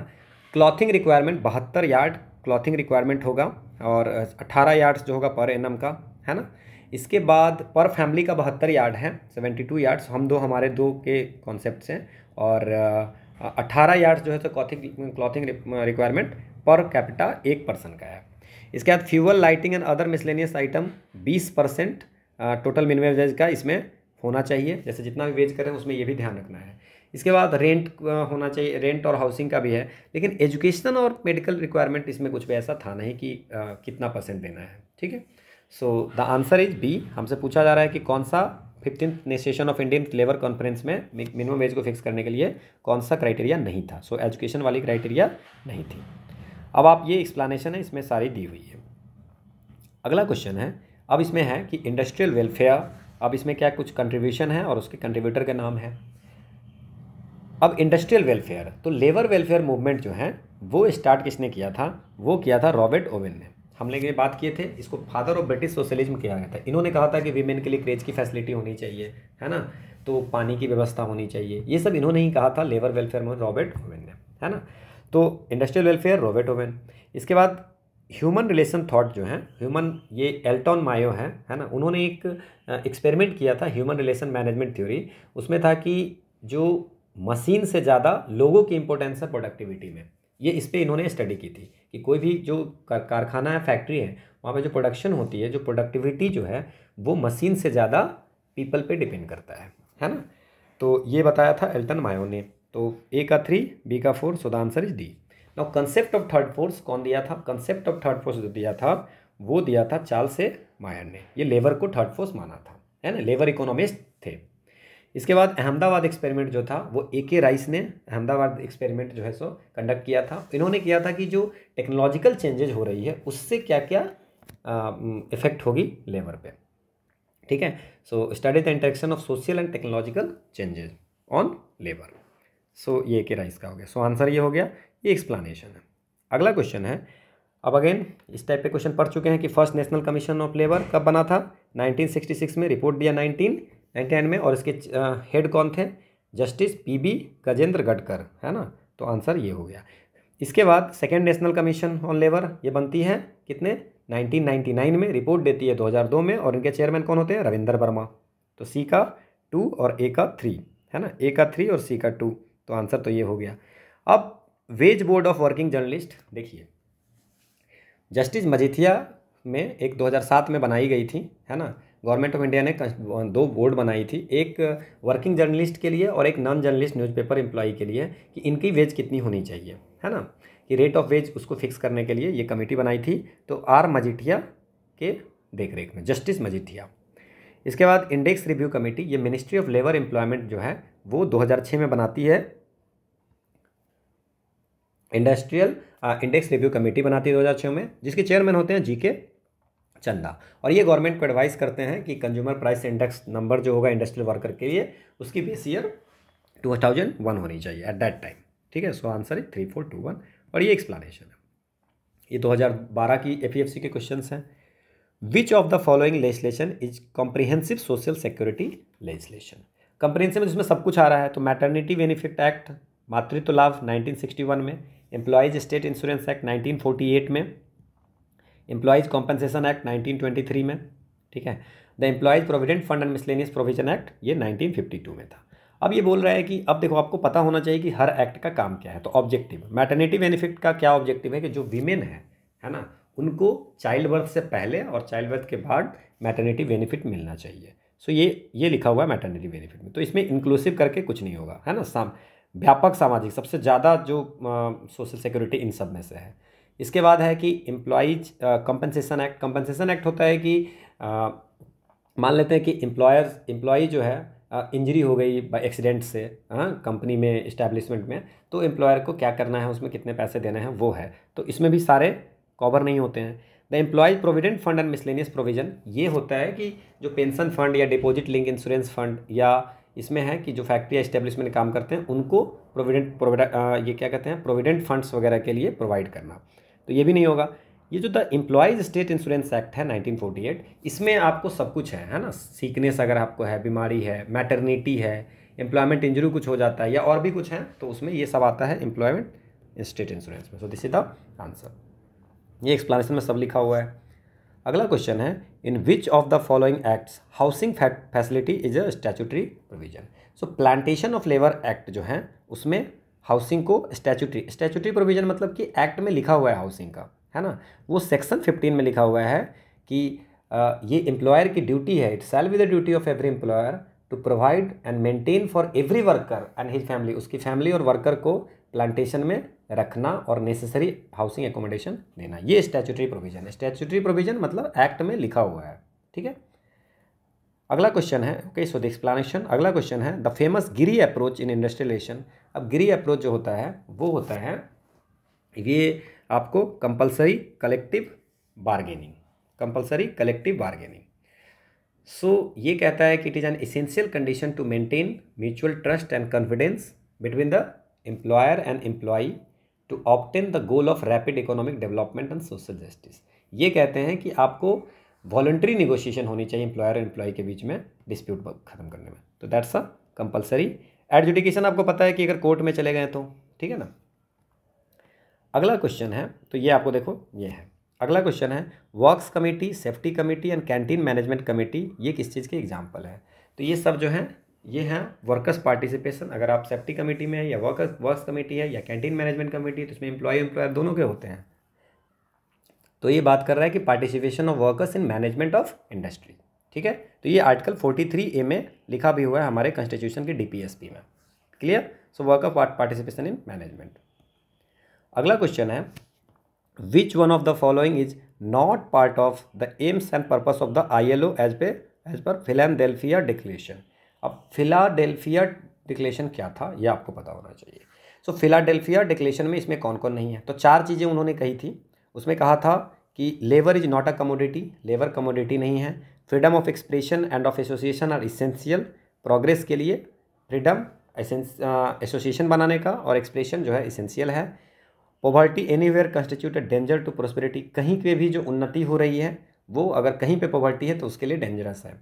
क्लॉथिंग रिक्वायरमेंट बहत्तर यार्ड क्लॉथिंग रिक्वायरमेंट होगा और अट्ठारह यार्ड्स जो होगा पर एन का है ना इसके बाद पर फैमिली का बहत्तर यार्ड है सेवेंटी टू यार्ड्स हम दो हमारे दो के कॉन्सेप्ट हैं और अट्ठारह यार्ड्स जो है तो clothing clothing requirement per capita एक पर्सन का है इसके बाद fuel lighting and other miscellaneous item बीस परसेंट टोटल मिनिमम वेज का इसमें होना चाहिए जैसे जितना भी वेज करें उसमें ये भी ध्यान रखना है इसके बाद रेंट होना चाहिए रेंट और हाउसिंग का भी है लेकिन एजुकेशन और मेडिकल रिक्वायरमेंट इसमें कुछ भी ऐसा था नहीं कि आ, कितना परसेंट देना है ठीक है so the answer is B हमसे पूछा जा रहा है कि कौन सा fifteen session of Indian labour conference में मिनिमम वेज को फिक्स करने के लिए कौन सा क्राइटेरिया नहीं था सो so, एजुकेशन वाली क्राइटेरिया नहीं थी अब आप ये एक्सप्लानेशन है इसमें सारी दी हुई है अगला क्वेश्चन है अब इसमें है कि इंडस्ट्रियल वेलफेयर अब इसमें क्या कुछ कंट्रीब्यूशन है और उसके कंट्रीब्यूटर का नाम है अब इंडस्ट्रियल वेलफेयर तो लेबर वेलफेयर मूवमेंट जो है वो स्टार्ट किसने किया था वो किया था रॉबर्ट ओवेन ने हम लोग ये बात किए थे इसको फादर ऑफ ब्रिटिश सोशलिज्म किया गया था इन्होंने कहा था कि वीमेन के लिए क्रेज की फैसिलिटी होनी चाहिए है ना तो पानी की व्यवस्था होनी चाहिए ये सब इन्होंने ही कहा था लेबर वेलफेयर में रॉबर्ट ओवेन ने है ना तो इंडस्ट्रियल वेलफेयर रोबर्ट ओवेन इसके बाद ह्यूमन रिलेशन थॉट जो है ह्यूमन ये एल्टॉन मायो है है ना उन्होंने एक एक्सपेरिमेंट किया था ह्यूमन रिलेशन मैनेजमेंट थ्योरी उसमें था कि जो मशीन से ज़्यादा लोगों की इंपॉर्टेंस है प्रोडक्टिविटी में ये इस पर इन्होंने स्टडी की थी कि कोई भी जो कारखाना है फैक्ट्री है वहाँ पे जो प्रोडक्शन होती है जो प्रोडक्टिविटी जो है वो मशीन से ज़्यादा पीपल पे डिपेंड करता है है ना तो ये बताया था एल्टन मायो ने तो ए का थ्री बी का four so the answer is D now concept of third force कौन दिया था कंसेप्ट ऑफ थर्ड फोर्स जो दिया था वो दिया था चार्ल्स ए मायर ने ये लेबर को थर्ड फोर्स माना था है ना लेबर इकोनॉमिस्ट थे इसके बाद अहमदाबाद एक्सपेरिमेंट जो था वो ए के राइस ने अहमदाबाद एक्सपेरिमेंट जो है सो कंडक्ट किया था इन्होंने किया था कि जो टेक्नोलॉजिकल चेंजेज हो रही है उससे क्या क्या इफेक्ट होगी लेबर पे ठीक है so study the interaction of social and technological changes on labour so ये के राइस का हो गया सो आंसर ये हो गया ये एक्सप्लानेशन है अगला क्वेश्चन है अब अगेन इस टाइप के क्वेश्चन पढ़ चुके हैं कि first national commission of labour कब बना था 1966 में रिपोर्ट दिया 1999 में और इसके हेड कौन थे justice P B Gajendragadkar है ना तो आंसर ये हो गया इसके बाद second national commission on labour ये बनती है कितने 1999 में रिपोर्ट देती है 2002 में और इनके चेयरमैन कौन होते हैं रविंदर वर्मा तो सी का टू और ए का थ्री है ना ए का थ्री और सी का टू तो आंसर तो ये हो गया अब wage board of working journalist देखिए जस्टिस मजिथिया में एक 2007 में बनाई गई थी है ना गवर्नमेंट ऑफ इंडिया ने दो बोर्ड बनाई थी एक वर्किंग जर्नलिस्ट के लिए और एक नॉन जर्नलिस्ट न्यूज़पेपर एम्प्लॉई के लिए कि इनकी वेज कितनी होनी चाहिए है ना कि रेट ऑफ वेज उसको फिक्स करने के लिए ये कमेटी बनाई थी तो आर मजिठिया के देखरेख में जस्टिस मजिठिया इसके बाद इंडेक्स रिव्यू कमेटी ये मिनिस्ट्री ऑफ लेबर एम्प्लॉयमेंट जो है वो 2006 में बनाती है इंडस्ट्रियल इंडेक्स रिव्यू कमेटी बनाती है 2006 में जिसके चेयरमैन होते हैं जीके चंदा और ये गवर्नमेंट को एडवाइस करते हैं कि कंज्यूमर प्राइस इंडेक्स नंबर जो होगा इंडस्ट्रियल वर्कर के लिए उसकी base year two thousand one होनी चाहिए एट दैट टाइम ठीक है so answer three four two one और ये एक्सप्लानेशन है ये दो की एफ के क्वेश्चन हैं which of the following legislation is comprehensive social security legislation comprehensive जिसमें सब कुछ आ रहा है तो मैटर्निटी बेनिफिट एक्ट मातृत्व लाभ 1961 में एम्प्लॉयज स्टेट इंश्योरेंस एक्ट 1948 में एम्प्लॉयज कॉम्पनसेशन एक्ट 1923 में ठीक है the employees provident fund and miscellaneous provision act ये 1952 में था अब ये बोल रहा है कि अब देखो आपको पता होना चाहिए कि हर एक्ट का काम क्या है तो ऑब्जेक्टिव मैटर्निटी बेनिफिट का क्या ऑब्जेक्टिव है कि जो वीमेन है है ना उनको चाइल्ड बर्थ से पहले और चाइल्ड बर्थ के बाद मैटर्निटी बेनिफिट मिलना चाहिए सो ये ये लिखा हुआ है मैटर्निटी बेनिफिट में तो इसमें इंक्लूसिव करके कुछ नहीं होगा है ना साम व्यापक सामाजिक सबसे ज़्यादा जो सोशल सिक्योरिटी इन सब में से है इसके बाद है कि employees compensation act compensation act होता है कि uh, मान लेते हैं कि एम्प्लॉयर्स एम्प्लॉय जो है इंजरी हो गई एक्सीडेंट से कंपनी में इस्टेब्लिशमेंट में तो एम्प्लॉयर को क्या करना है उसमें कितने पैसे देने हैं वो है तो इसमें भी सारे कवर नहीं होते हैं the employees provident fund and miscellaneous provision ये होता है कि जो पेंशन फंड या डिपॉजिट लिंक इंश्योरेंस फंड या इसमें है कि जो फैक्ट्री एस्टेब्लिशमेंट काम करते हैं उनको प्रोविडेंट प्रोविडेंट ये क्या कहते हैं प्रोविडेंट फंड्स वगैरह के लिए प्रोवाइड करना तो ये भी नहीं होगा ये जो the employees state insurance act है 1948 इसमें आपको सब कुछ है है ना सीकनेस अगर आपको है बीमारी है मैटरनिटी है एम्प्लॉयमेंट इंजरी कुछ हो जाता है या और भी कुछ है तो उसमें ये सब आता है एम्प्लॉयमेंट स्टेट इंश्योरेंस में so this is the answer ये एक्सप्लानेशन में सब लिखा हुआ है अगला क्वेश्चन है in which of the following acts housing facility is a statutory provision so plantation of labour act जो है उसमें हाउसिंग को स्टैचुटरी स्टैचुटरी प्रोविजन मतलब कि एक्ट में लिखा हुआ है हाउसिंग का है ना वो सेक्शन फिफ्टीन में लिखा हुआ है कि आ, ये एम्प्लॉयर की ड्यूटी है it shall the duty of every employer to provide and maintain for every worker and his family उसकी फैमिली और वर्कर को प्लांटेशन में रखना और नेसेसरी हाउसिंग एकोमोडेशन देना ये स्टैचुटरी प्रोविजन है स्टैचुटरी प्रोविजन मतलब एक्ट में लिखा हुआ है ठीक है अगला क्वेश्चन है ओके सो द एक्सप्लेनेशन अगला क्वेश्चन है the famous Giri approach in industrialisation अब गिरी अप्रोच जो होता है वो होता है ये आपको compulsory collective bargaining compulsory collective bargaining so ये कहता है कि it is an essential condition to maintain mutual trust and confidence between the employer and employee to obtain the goal of rapid economic development and social justice ये कहते हैं कि आपको voluntary negotiation होनी चाहिए एम्प्लॉयर और एम्प्लॉय के बीच में डिस्प्यूट खत्म करने में तो दैट्स अ कंपलसरी एडजुडिकेशन आपको पता है कि अगर कोर्ट में चले गए तो ठीक है ना अगला क्वेश्चन है तो ये आपको देखो ये है अगला क्वेश्चन है works committee safety committee and canteen management committee ये किस चीज़ के एग्जाम्पल है तो ये सब जो है ये हैं वर्कर्स पार्टिसिपेशन अगर आप सेफ्टी कमेटी में है या वर्कर्स वर्क कमेटी है या कैंटीन मैनेजमेंट कमेटी है तो इसमें एम्प्लॉय एम्प्लॉयर दोनों के होते हैं तो ये बात कर रहा है कि participation of workers in management of industry ठीक है तो ये आर्टिकल फोर्टी थ्री ए में लिखा भी हुआ है हमारे कॉन्स्टिट्यूशन के डी में clear so work of participation in management अगला क्वेश्चन है which one of the following is not part of the aims and purpose of the I L O as per as per Philadelphia declaration अब Philadelphia declaration क्या था यह आपको पता होना चाहिए सो so, फिलाडेल्फिया डिक्लेशन में इसमें कौन कौन नहीं है तो चार चीज़ें उन्होंने कही थी उसमें कहा था कि labour is not a commodity labour commodity नहीं है freedom of expression and of association are essential progress के लिए फ्रीडम एसोसिएशन uh, बनाने का और एक्सप्रेशन जो है इसेंशियल है poverty anywhere constitute danger to prosperity कहीं पे भी जो उन्नति हो रही है वो अगर कहीं पे पॉवर्टी है तो उसके लिए डेंजरस है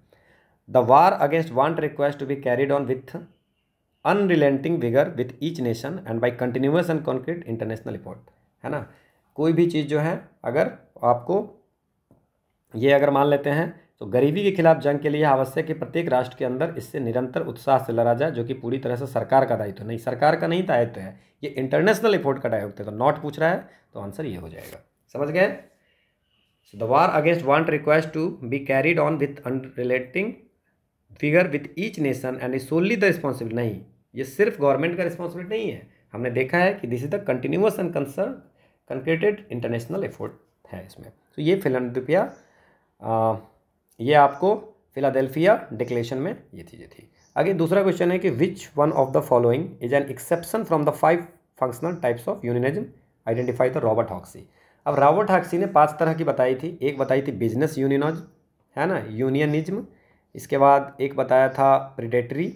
the war against want requires to be carried on with unrelenting vigour with each nation and by continuous and concrete international effort है ना कोई भी चीज़ जो है अगर आपको ये अगर मान लेते हैं तो गरीबी के खिलाफ जंग के लिए आवश्यक है कि प्रत्येक राष्ट्र के अंदर इससे निरंतर उत्साह से लड़ा जाए जो कि पूरी तरह से सरकार का दायित्व नहीं सरकार का नहीं दायित्व है ये इंटरनेशनल एफर्ट का दायित्व है तो नॉट पूछ रहा है तो आंसर ये हो जाएगा समझ गए the war against want requires to be carried on with unrelenting vigour with each nation and is solely the responsibility नहीं ये सिर्फ गवर्नमेंट का रिस्पॉन्सिबिलिटी नहीं है हमने देखा है कि this is the continuous and concern concerted international effort है इसमें तो ये फिलानदुपिया ये आपको फिलाडेल्फिया डिक्लेशन में ये चीज़ें थी आगे दूसरा क्वेश्चन है कि which one of the following is an exception from the five functional types of unionism identify the Robert Hoxie अब रॉबर्ट हॉक्सी ने पांच तरह की बताई थी एक बताई थी बिजनेस यूनियनिज्म है ना यूनियनिज्म इसके बाद एक बताया था प्रिडेटरी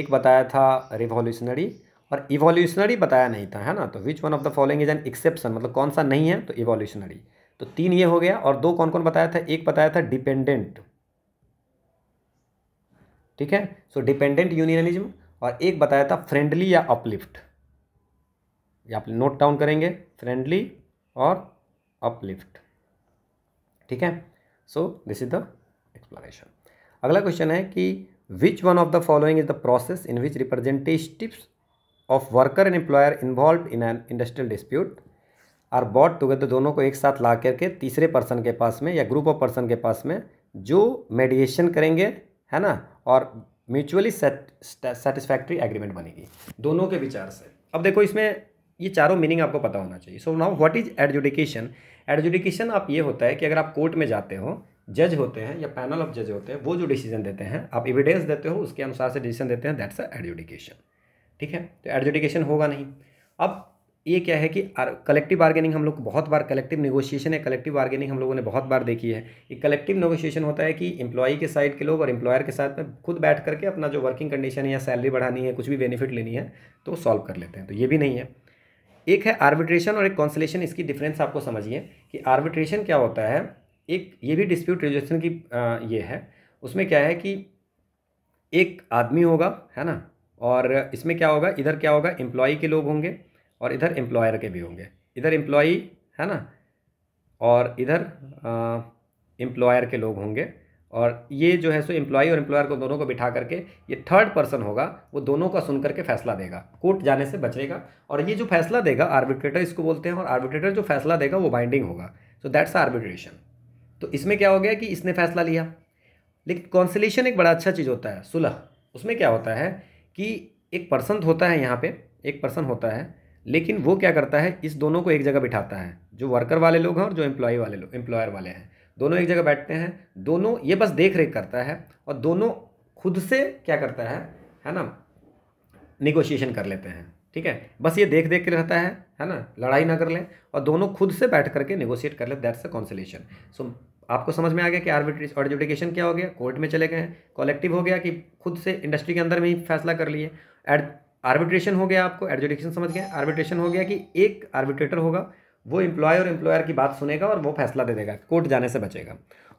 एक बताया था रिवॉल्यूशनरी और इवोल्यूशनरी बताया नहीं था है ना तो which one of the following is an exception मतलब कौन सा नहीं है तो इवोल्यूशनरी तो तीन ये हो गया और दो कौन कौन बताया था एक बताया था डिपेंडेंट ठीक है सो डिपेंडेंट यूनियनिज्म और एक बताया था फ्रेंडली या अपलिफ्ट ये आप नोट डाउन करेंगे फ्रेंडली और अपलिफ्ट ठीक है so this is the explanation अगला क्वेश्चन है कि which one of the following is the process in which representatives of worker and employer involve in an industrial dispute are brought together दोनों को एक साथ ला करके तीसरे पर्सन के पास में या ग्रुप ऑफ पर्सन के पास में जो मेडिएशन करेंगे है ना और म्यूचुअली सेटिस्फैक्ट्री एग्रीमेंट बनेगी दोनों के विचार से अब देखो इसमें ये चारों मीनिंग आपको पता होना चाहिए so now what is adjudication adjudication आप ये होता है कि अगर आप कोर्ट में जाते हो जज होते हैं या पैनल ऑफ जज होते हैं वो जो डिसीजन देते हैं आप एविडेंस देते हो उसके अनुसार से डिसीजन देते हैं दैट्स अ एडजुडिकेशन ठीक है तो एडजुडिकेशन होगा नहीं अब ये क्या है कि कलेक्टिव बार्गेनिंग हम लोग बहुत बार कलेक्टिव नेगोशिएशन है कलेक्टिव बार्गेनिंग हम लोगों ने बहुत बार देखी है ये कलेक्टिव नेगोशिएशन होता है कि एम्प्लॉई के साइड के लोग और एम्प्लॉयर के साथ में खुद बैठ करके अपना जो वर्किंग कंडीशन है या सैलरी बढ़ानी है कुछ भी बेनिफिट लेनी है तो सॉल्व कर लेते हैं तो ये भी नहीं है एक है आर्बिट्रेशन और एक कॉन्सलेशन इसकी डिफरेंस आपको समझिए कि आर्बिट्रेशन क्या होता है एक ये भी डिस्प्यूट रेजुलेशन की आ, ये है उसमें क्या है कि एक आदमी होगा है ना और इसमें क्या होगा इधर क्या होगा एम्प्लॉय के लोग होंगे और इधर एम्प्लॉयर के भी होंगे इधर एम्प्लॉय है ना और इधर एम्प्लॉयर के लोग होंगे और ये जो है सो एम्प्लॉय और एम्प्लॉयर को दोनों को बिठा करके ये थर्ड पर्सन होगा वो दोनों का सुन करके फैसला देगा कोर्ट जाने से बचेगा और ये जो फैसला देगा आर्बिट्रेटर इसको बोलते हैं और आर्बिट्रेटर जो फैसला देगा वो बाइंडिंग होगा सो दैट्स आर्बिट्रेशन तो इसमें क्या हो गया कि इसने फैसला लिया लेकिन कॉन्सिलेशन एक बड़ा अच्छा चीज़ होता है सुलह उसमें क्या होता है कि एक पर्सन होता है यहाँ पे एक पर्सन होता है लेकिन वो क्या करता है इस दोनों को एक जगह बिठाता है जो वर्कर वाले लोग हैं और जो एम्प्लॉय वाले लोग एम्प्लॉयर वाले हैं दोनों एक जगह बैठते हैं दोनों ये बस देख रेख करता है और दोनों खुद से क्या करता है है ना निगोशिएशन कर लेते हैं ठीक है बस ये देख देख के रहता है है ना लड़ाई ना कर लें और दोनों खुद से बैठ करके निगोशिएट कर ले दैट्स अ कॉन्सिलेशन सो आपको समझ में आ गया कि आर्बिट्रेज और क्या हो गया कोर्ट में चले गए हैं कलेक्टिव हो गया कि खुद से इंडस्ट्री के अंदर में ही फैसला कर लिए एड आर्बिट्रेशन हो गया आपको एडजुडिकेशन समझ गए आर्बिट्रेशन हो गया कि एक आर्बिट्रेटर होगा वो एम्प्लॉय और एम्प्लॉयर की बात सुनेगा और वो फैसला दे देगा कोर्ट जाने से बचेगा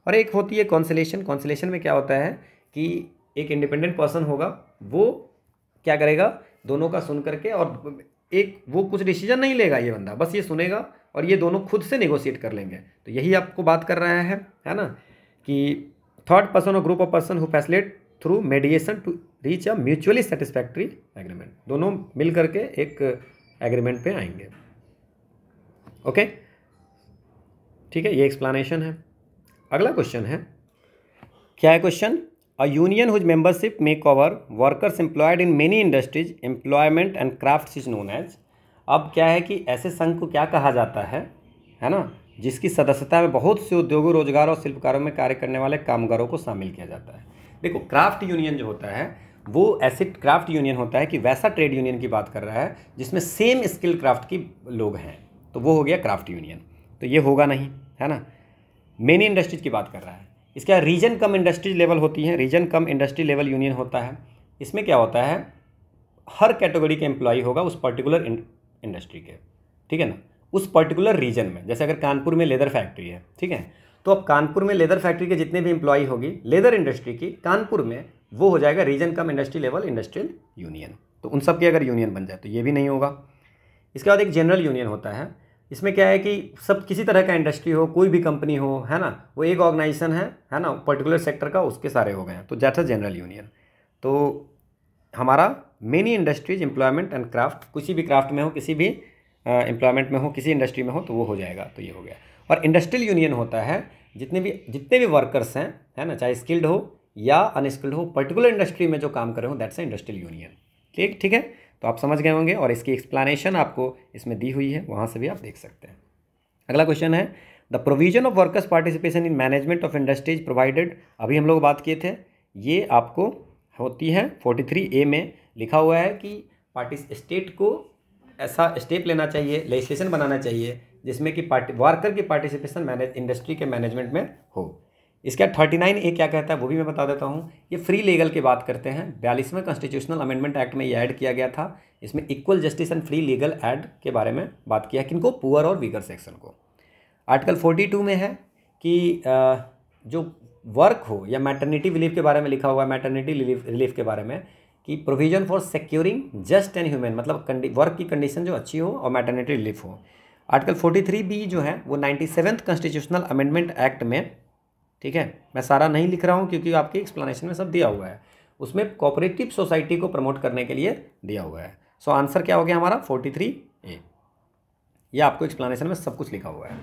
और एक होती है कौंसिलेशन कौंसिलेशन में क्या होता है कि एक इंडिपेंडेंट पर्सन होगा वो क्या करेगा दोनों का सुन करके और एक वो कुछ डिसीजन नहीं लेगा ये बंदा बस ये सुनेगा और ये दोनों खुद से नेगोशिएट कर लेंगे तो यही आपको बात कर रहा है है ना कि थर्ड पर्सन और group of person who facilitate through mediation to reach a mutually satisfactory agreement दोनों मिल करके एक एग्रीमेंट पे आएंगे ओके ठीक है ये एक्सप्लानेशन है अगला क्वेश्चन है क्या है question A union whose membership may cover workers employed in many industries, employment and crafts is known as. अब क्या है कि ऐसे संघ को क्या कहा जाता है है ना जिसकी सदस्यता में बहुत से उद्योगों रोजगार और शिल्पकारों में कार्य करने वाले कामगारों को शामिल किया जाता है देखो क्राफ्ट यूनियन जो होता है वो ऐसे क्राफ्ट यूनियन होता है कि वैसा ट्रेड यूनियन की बात कर रहा है जिसमें सेम स्किल क्राफ्ट की लोग हैं तो वो हो गया क्राफ्ट यूनियन तो ये होगा नहीं है ना मेनी इंडस्ट्रीज की बात कर रहा है इसका रीजन कम इंडस्ट्री लेवल होती है region cum industry level union होता है इसमें क्या होता है हर कैटेगरी के एम्प्लॉय होगा उस पर्टिकुलर इंडस्ट्री के ठीक है ना उस पर्टिकुलर रीजन में जैसे अगर कानपुर में लेदर फैक्ट्री है ठीक है तो अब कानपुर में लेदर फैक्ट्री के जितने भी इंप्लॉई होगी लेदर इंडस्ट्री की कानपुर में वो हो जाएगा region cum industry level industrial union तो उन सब के अगर यूनियन बन जाए तो ये भी नहीं होगा इसके बाद एक जनरल यूनियन होता है इसमें क्या है कि सब किसी तरह का इंडस्ट्री हो कोई भी कंपनी हो है ना वो एक ऑर्गेनाइजेशन है है ना पर्टिकुलर सेक्टर का उसके सारे हो गए हैं तो दैट इज़ जनरल यूनियन तो हमारा many industries employment and craft किसी भी क्राफ्ट में हो किसी भी एम्प्लॉयमेंट में हो किसी इंडस्ट्री में हो तो वो हो जाएगा तो ये हो गया और इंडस्ट्रियल यूनियन होता है जितने भी जितने भी वर्कर्स हैं है ना चाहे स्किल्ड हो या अनस्किल्ड हो पर्टिकुलर इंडस्ट्री में जो काम कर रहे हो दैट्स ए इंडस्ट्रियल यूनियन ठीक ठीक है तो आप समझ गए होंगे और इसकी एक्सप्लानेशन आपको इसमें दी हुई है वहाँ से भी आप देख सकते हैं अगला क्वेश्चन है the provision of workers participation in management of industries provided अभी हम लोग बात किए थे ये आपको होती है फोर्टी थ्री ए में लिखा हुआ है कि पार्टी स्टेट को ऐसा स्टेप लेना चाहिए लेजिस्लेशन बनाना चाहिए जिसमें कि पार्टी वर्कर की पार्टिसिपेशन मैनेज इंडस्ट्री के मैनेजमेंट में हो इसके बाद थर्टी नाइन ए क्या कहता है वो भी मैं बता देता हूँ ये फ्री लीगल की बात करते हैं बयालीसवें कॉन्स्टिट्यूशनल अमेंडमेंट एक्ट में ये ऐड किया गया था इसमें equal justice and free legal aid के बारे में बात किया किनको पुअर और वीगर सेक्शन को आर्टिकल फोर्टी टू में है कि जो वर्क हो या मैटर्निटी रिलीफ के बारे में लिखा हुआ है मैटर्निटी रिलीफ के बारे में कि provision for securing just and humane मतलब वर्क की कंडीशन जो अच्छी हो और मैटर्निटी रिलीफ हो आर्टिकल फोर्टी थ्री बी जो है वो ninety seventh constitutional amendment act में ठीक है मैं सारा नहीं लिख रहा हूँ क्योंकि आपके एक्सप्लेनेशन में सब दिया हुआ है उसमें कॉपरेटिव सोसाइटी को प्रमोट करने के लिए दिया हुआ है सो so, आंसर क्या हो गया हमारा फोर्टी थ्री ए यह आपको एक्सप्लेनेशन में सब कुछ लिखा हुआ है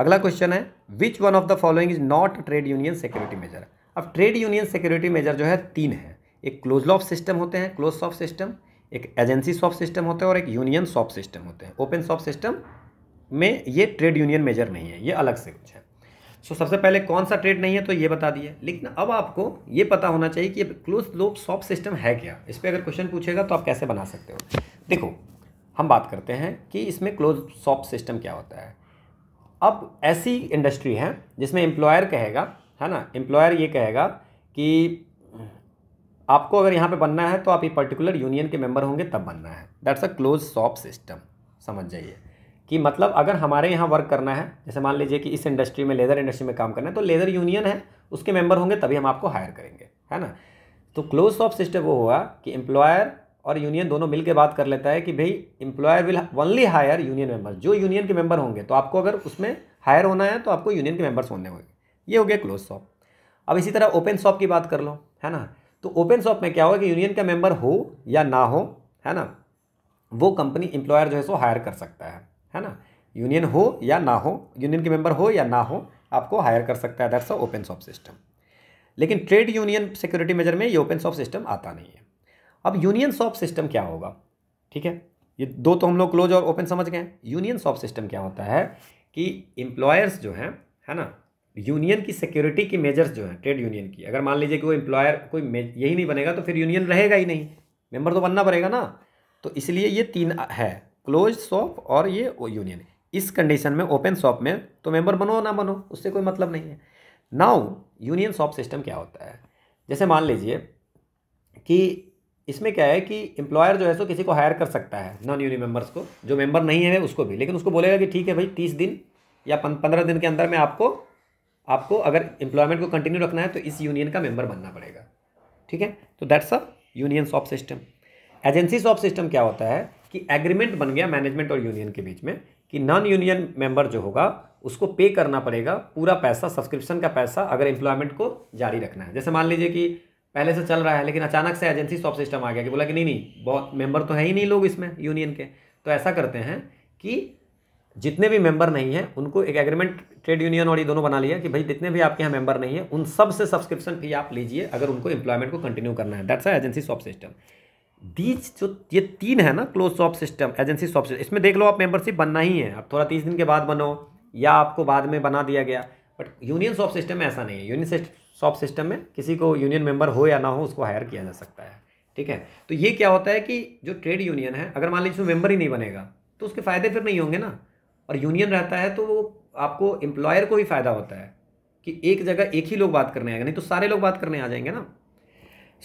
अगला क्वेश्चन है which one of the following is not trade union security measure अब ट्रेड यूनियन सिक्योरिटी मेजर जो है तीन है एक क्लोज लॉफ सिस्टम होते हैं क्लोज सॉफ सिस्टम एक एजेंसी सॉफ सिस्टम होते हैं और एक यूनियन सॉफ सिस्टम होते हैं ओपन सॉफ सिस्टम में ये ट्रेड यूनियन मेजर नहीं है ये अलग से कुछ है सो सबसे पहले कौन सा ट्रेड नहीं है तो ये बता दिया लेकिन अब आपको ये पता होना चाहिए कि क्लोज लोप सॉप सिस्टम है क्या इस पर अगर क्वेश्चन पूछेगा तो आप कैसे बना सकते हो देखो हम बात करते हैं कि इसमें क्लोज सॉप सिस्टम क्या होता है अब ऐसी इंडस्ट्री है जिसमें एम्प्लॉयर कहेगा है ना एम्प्लॉयर ये कहेगा कि आपको अगर यहाँ पे बनना है तो आप ये पर्टिकुलर यूनियन के मेंबर होंगे तब बनना है that's a closed shop system समझ जाइए कि मतलब अगर हमारे यहाँ वर्क करना है जैसे मान लीजिए कि इस इंडस्ट्री में लेदर इंडस्ट्री में काम करना है तो लेदर यूनियन है उसके मेंबर होंगे तभी हम आपको हायर करेंगे है ना तो क्लोज शॉप सिस्टम वो हुआ कि एम्प्लॉयर और यूनियन दोनों मिल के बात कर लेता है कि भाई employer will only hire union members जो यूनियन के मेंबर होंगे तो आपको अगर उसमें हायर होना है तो आपको यूनियन के मेंबर्स होने होंगे ये हो गया क्लोज शॉप अब इसी तरह ओपन शॉप की बात कर लो है ना तो ओपन शॉप में क्या होगा कि यूनियन का मेंबर हो या ना हो है ना वो कंपनी एम्प्लॉयर जो है सो हायर कर सकता है है ना यूनियन हो या ना हो यूनियन के मेंबर हो या ना हो आपको हायर कर सकता है that's a open shop system लेकिन ट्रेड यूनियन सिक्योरिटी मेजर में ये ओपन शॉप सिस्टम आता नहीं है अब यूनियन शॉप सिस्टम क्या होगा ठीक है ये दो तो हम लोग क्लोज और ओपन समझ गए यूनियन शॉप सिस्टम क्या होता है कि एम्प्लॉयर्स जो हैं है ना यूनियन की सिक्योरिटी की मेजर्स जो हैं ट्रेड यूनियन की अगर मान लीजिए कि वो एम्प्लॉयर कोई यही नहीं बनेगा तो फिर यूनियन रहेगा ही नहीं मेंबर तो बनना पड़ेगा ना तो इसलिए ये तीन है क्लोज शॉप और ये यूनियन इस कंडीशन में ओपन शॉप में तो मेंबर बनो ना बनो उससे कोई मतलब नहीं है नाउ यूनियन शॉप सिस्टम क्या होता है जैसे मान लीजिए कि इसमें क्या है कि एम्प्लॉयर जो है सो किसी को हायर कर सकता है नॉन यूनियन मेंबर्स को जो मेंबर नहीं है उसको भी लेकिन उसको बोलेगा कि ठीक है भाई तीस दिन या पंद्रह दिन के अंदर में आपको आपको अगर एम्प्लॉयमेंट को कंटिन्यू रखना है तो इस यूनियन का मेंबर बनना पड़ेगा ठीक है तो that's a union shop system agency shop system क्या होता है कि एग्रीमेंट बन गया मैनेजमेंट और यूनियन के बीच में कि नॉन यूनियन मेंबर जो होगा उसको पे करना पड़ेगा पूरा पैसा सब्सक्रिप्शन का पैसा अगर एम्प्लॉयमेंट को जारी रखना है जैसे मान लीजिए कि पहले से चल रहा है लेकिन अचानक से एजेंसी सॉफ्ट सिस्टम आ गया कि बोला कि नहीं नहीं बहुत मेंबर तो है ही नहीं लोग इसमें यूनियन के तो ऐसा करते हैं कि जितने भी मेंबर नहीं हैं उनको एक एग्रीमेंट ट्रेड यूनियन और ये दोनों बना लिया कि भाई जितने भी आपके यहाँ मेंबर नहीं है उन सब से सब्सक्रिप्शन फी आप लीजिए अगर उनको एम्प्लॉयमेंट को कंटिन्यू करना है that's agency shop system these जो ये तीन है ना closed shop system agency shop system इसमें देख लो आप मेंबरशिप बनना ही है आप थोड़ा तीस दिन के बाद बनो या आपको बाद में बना दिया गया बट यूनियन शॉप सिस्टम में ऐसा नहीं है यूनियन शॉप सिस्टम में किसी को यूनियन मेंबर हो या ना हो उसको हायर किया जा सकता है ठीक है तो ये क्या होता है कि जो ट्रेड यूनियन है अगर मान लीजिए उसमें मेंबर ही नहीं बनेगा तो उसके फ़ायदे फिर नहीं होंगे ना और यूनियन रहता है तो वो आपको एम्प्लॉयर को ही फ़ायदा होता है कि एक जगह एक ही लोग बात करने आएगा नहीं तो सारे लोग बात करने आ जाएंगे ना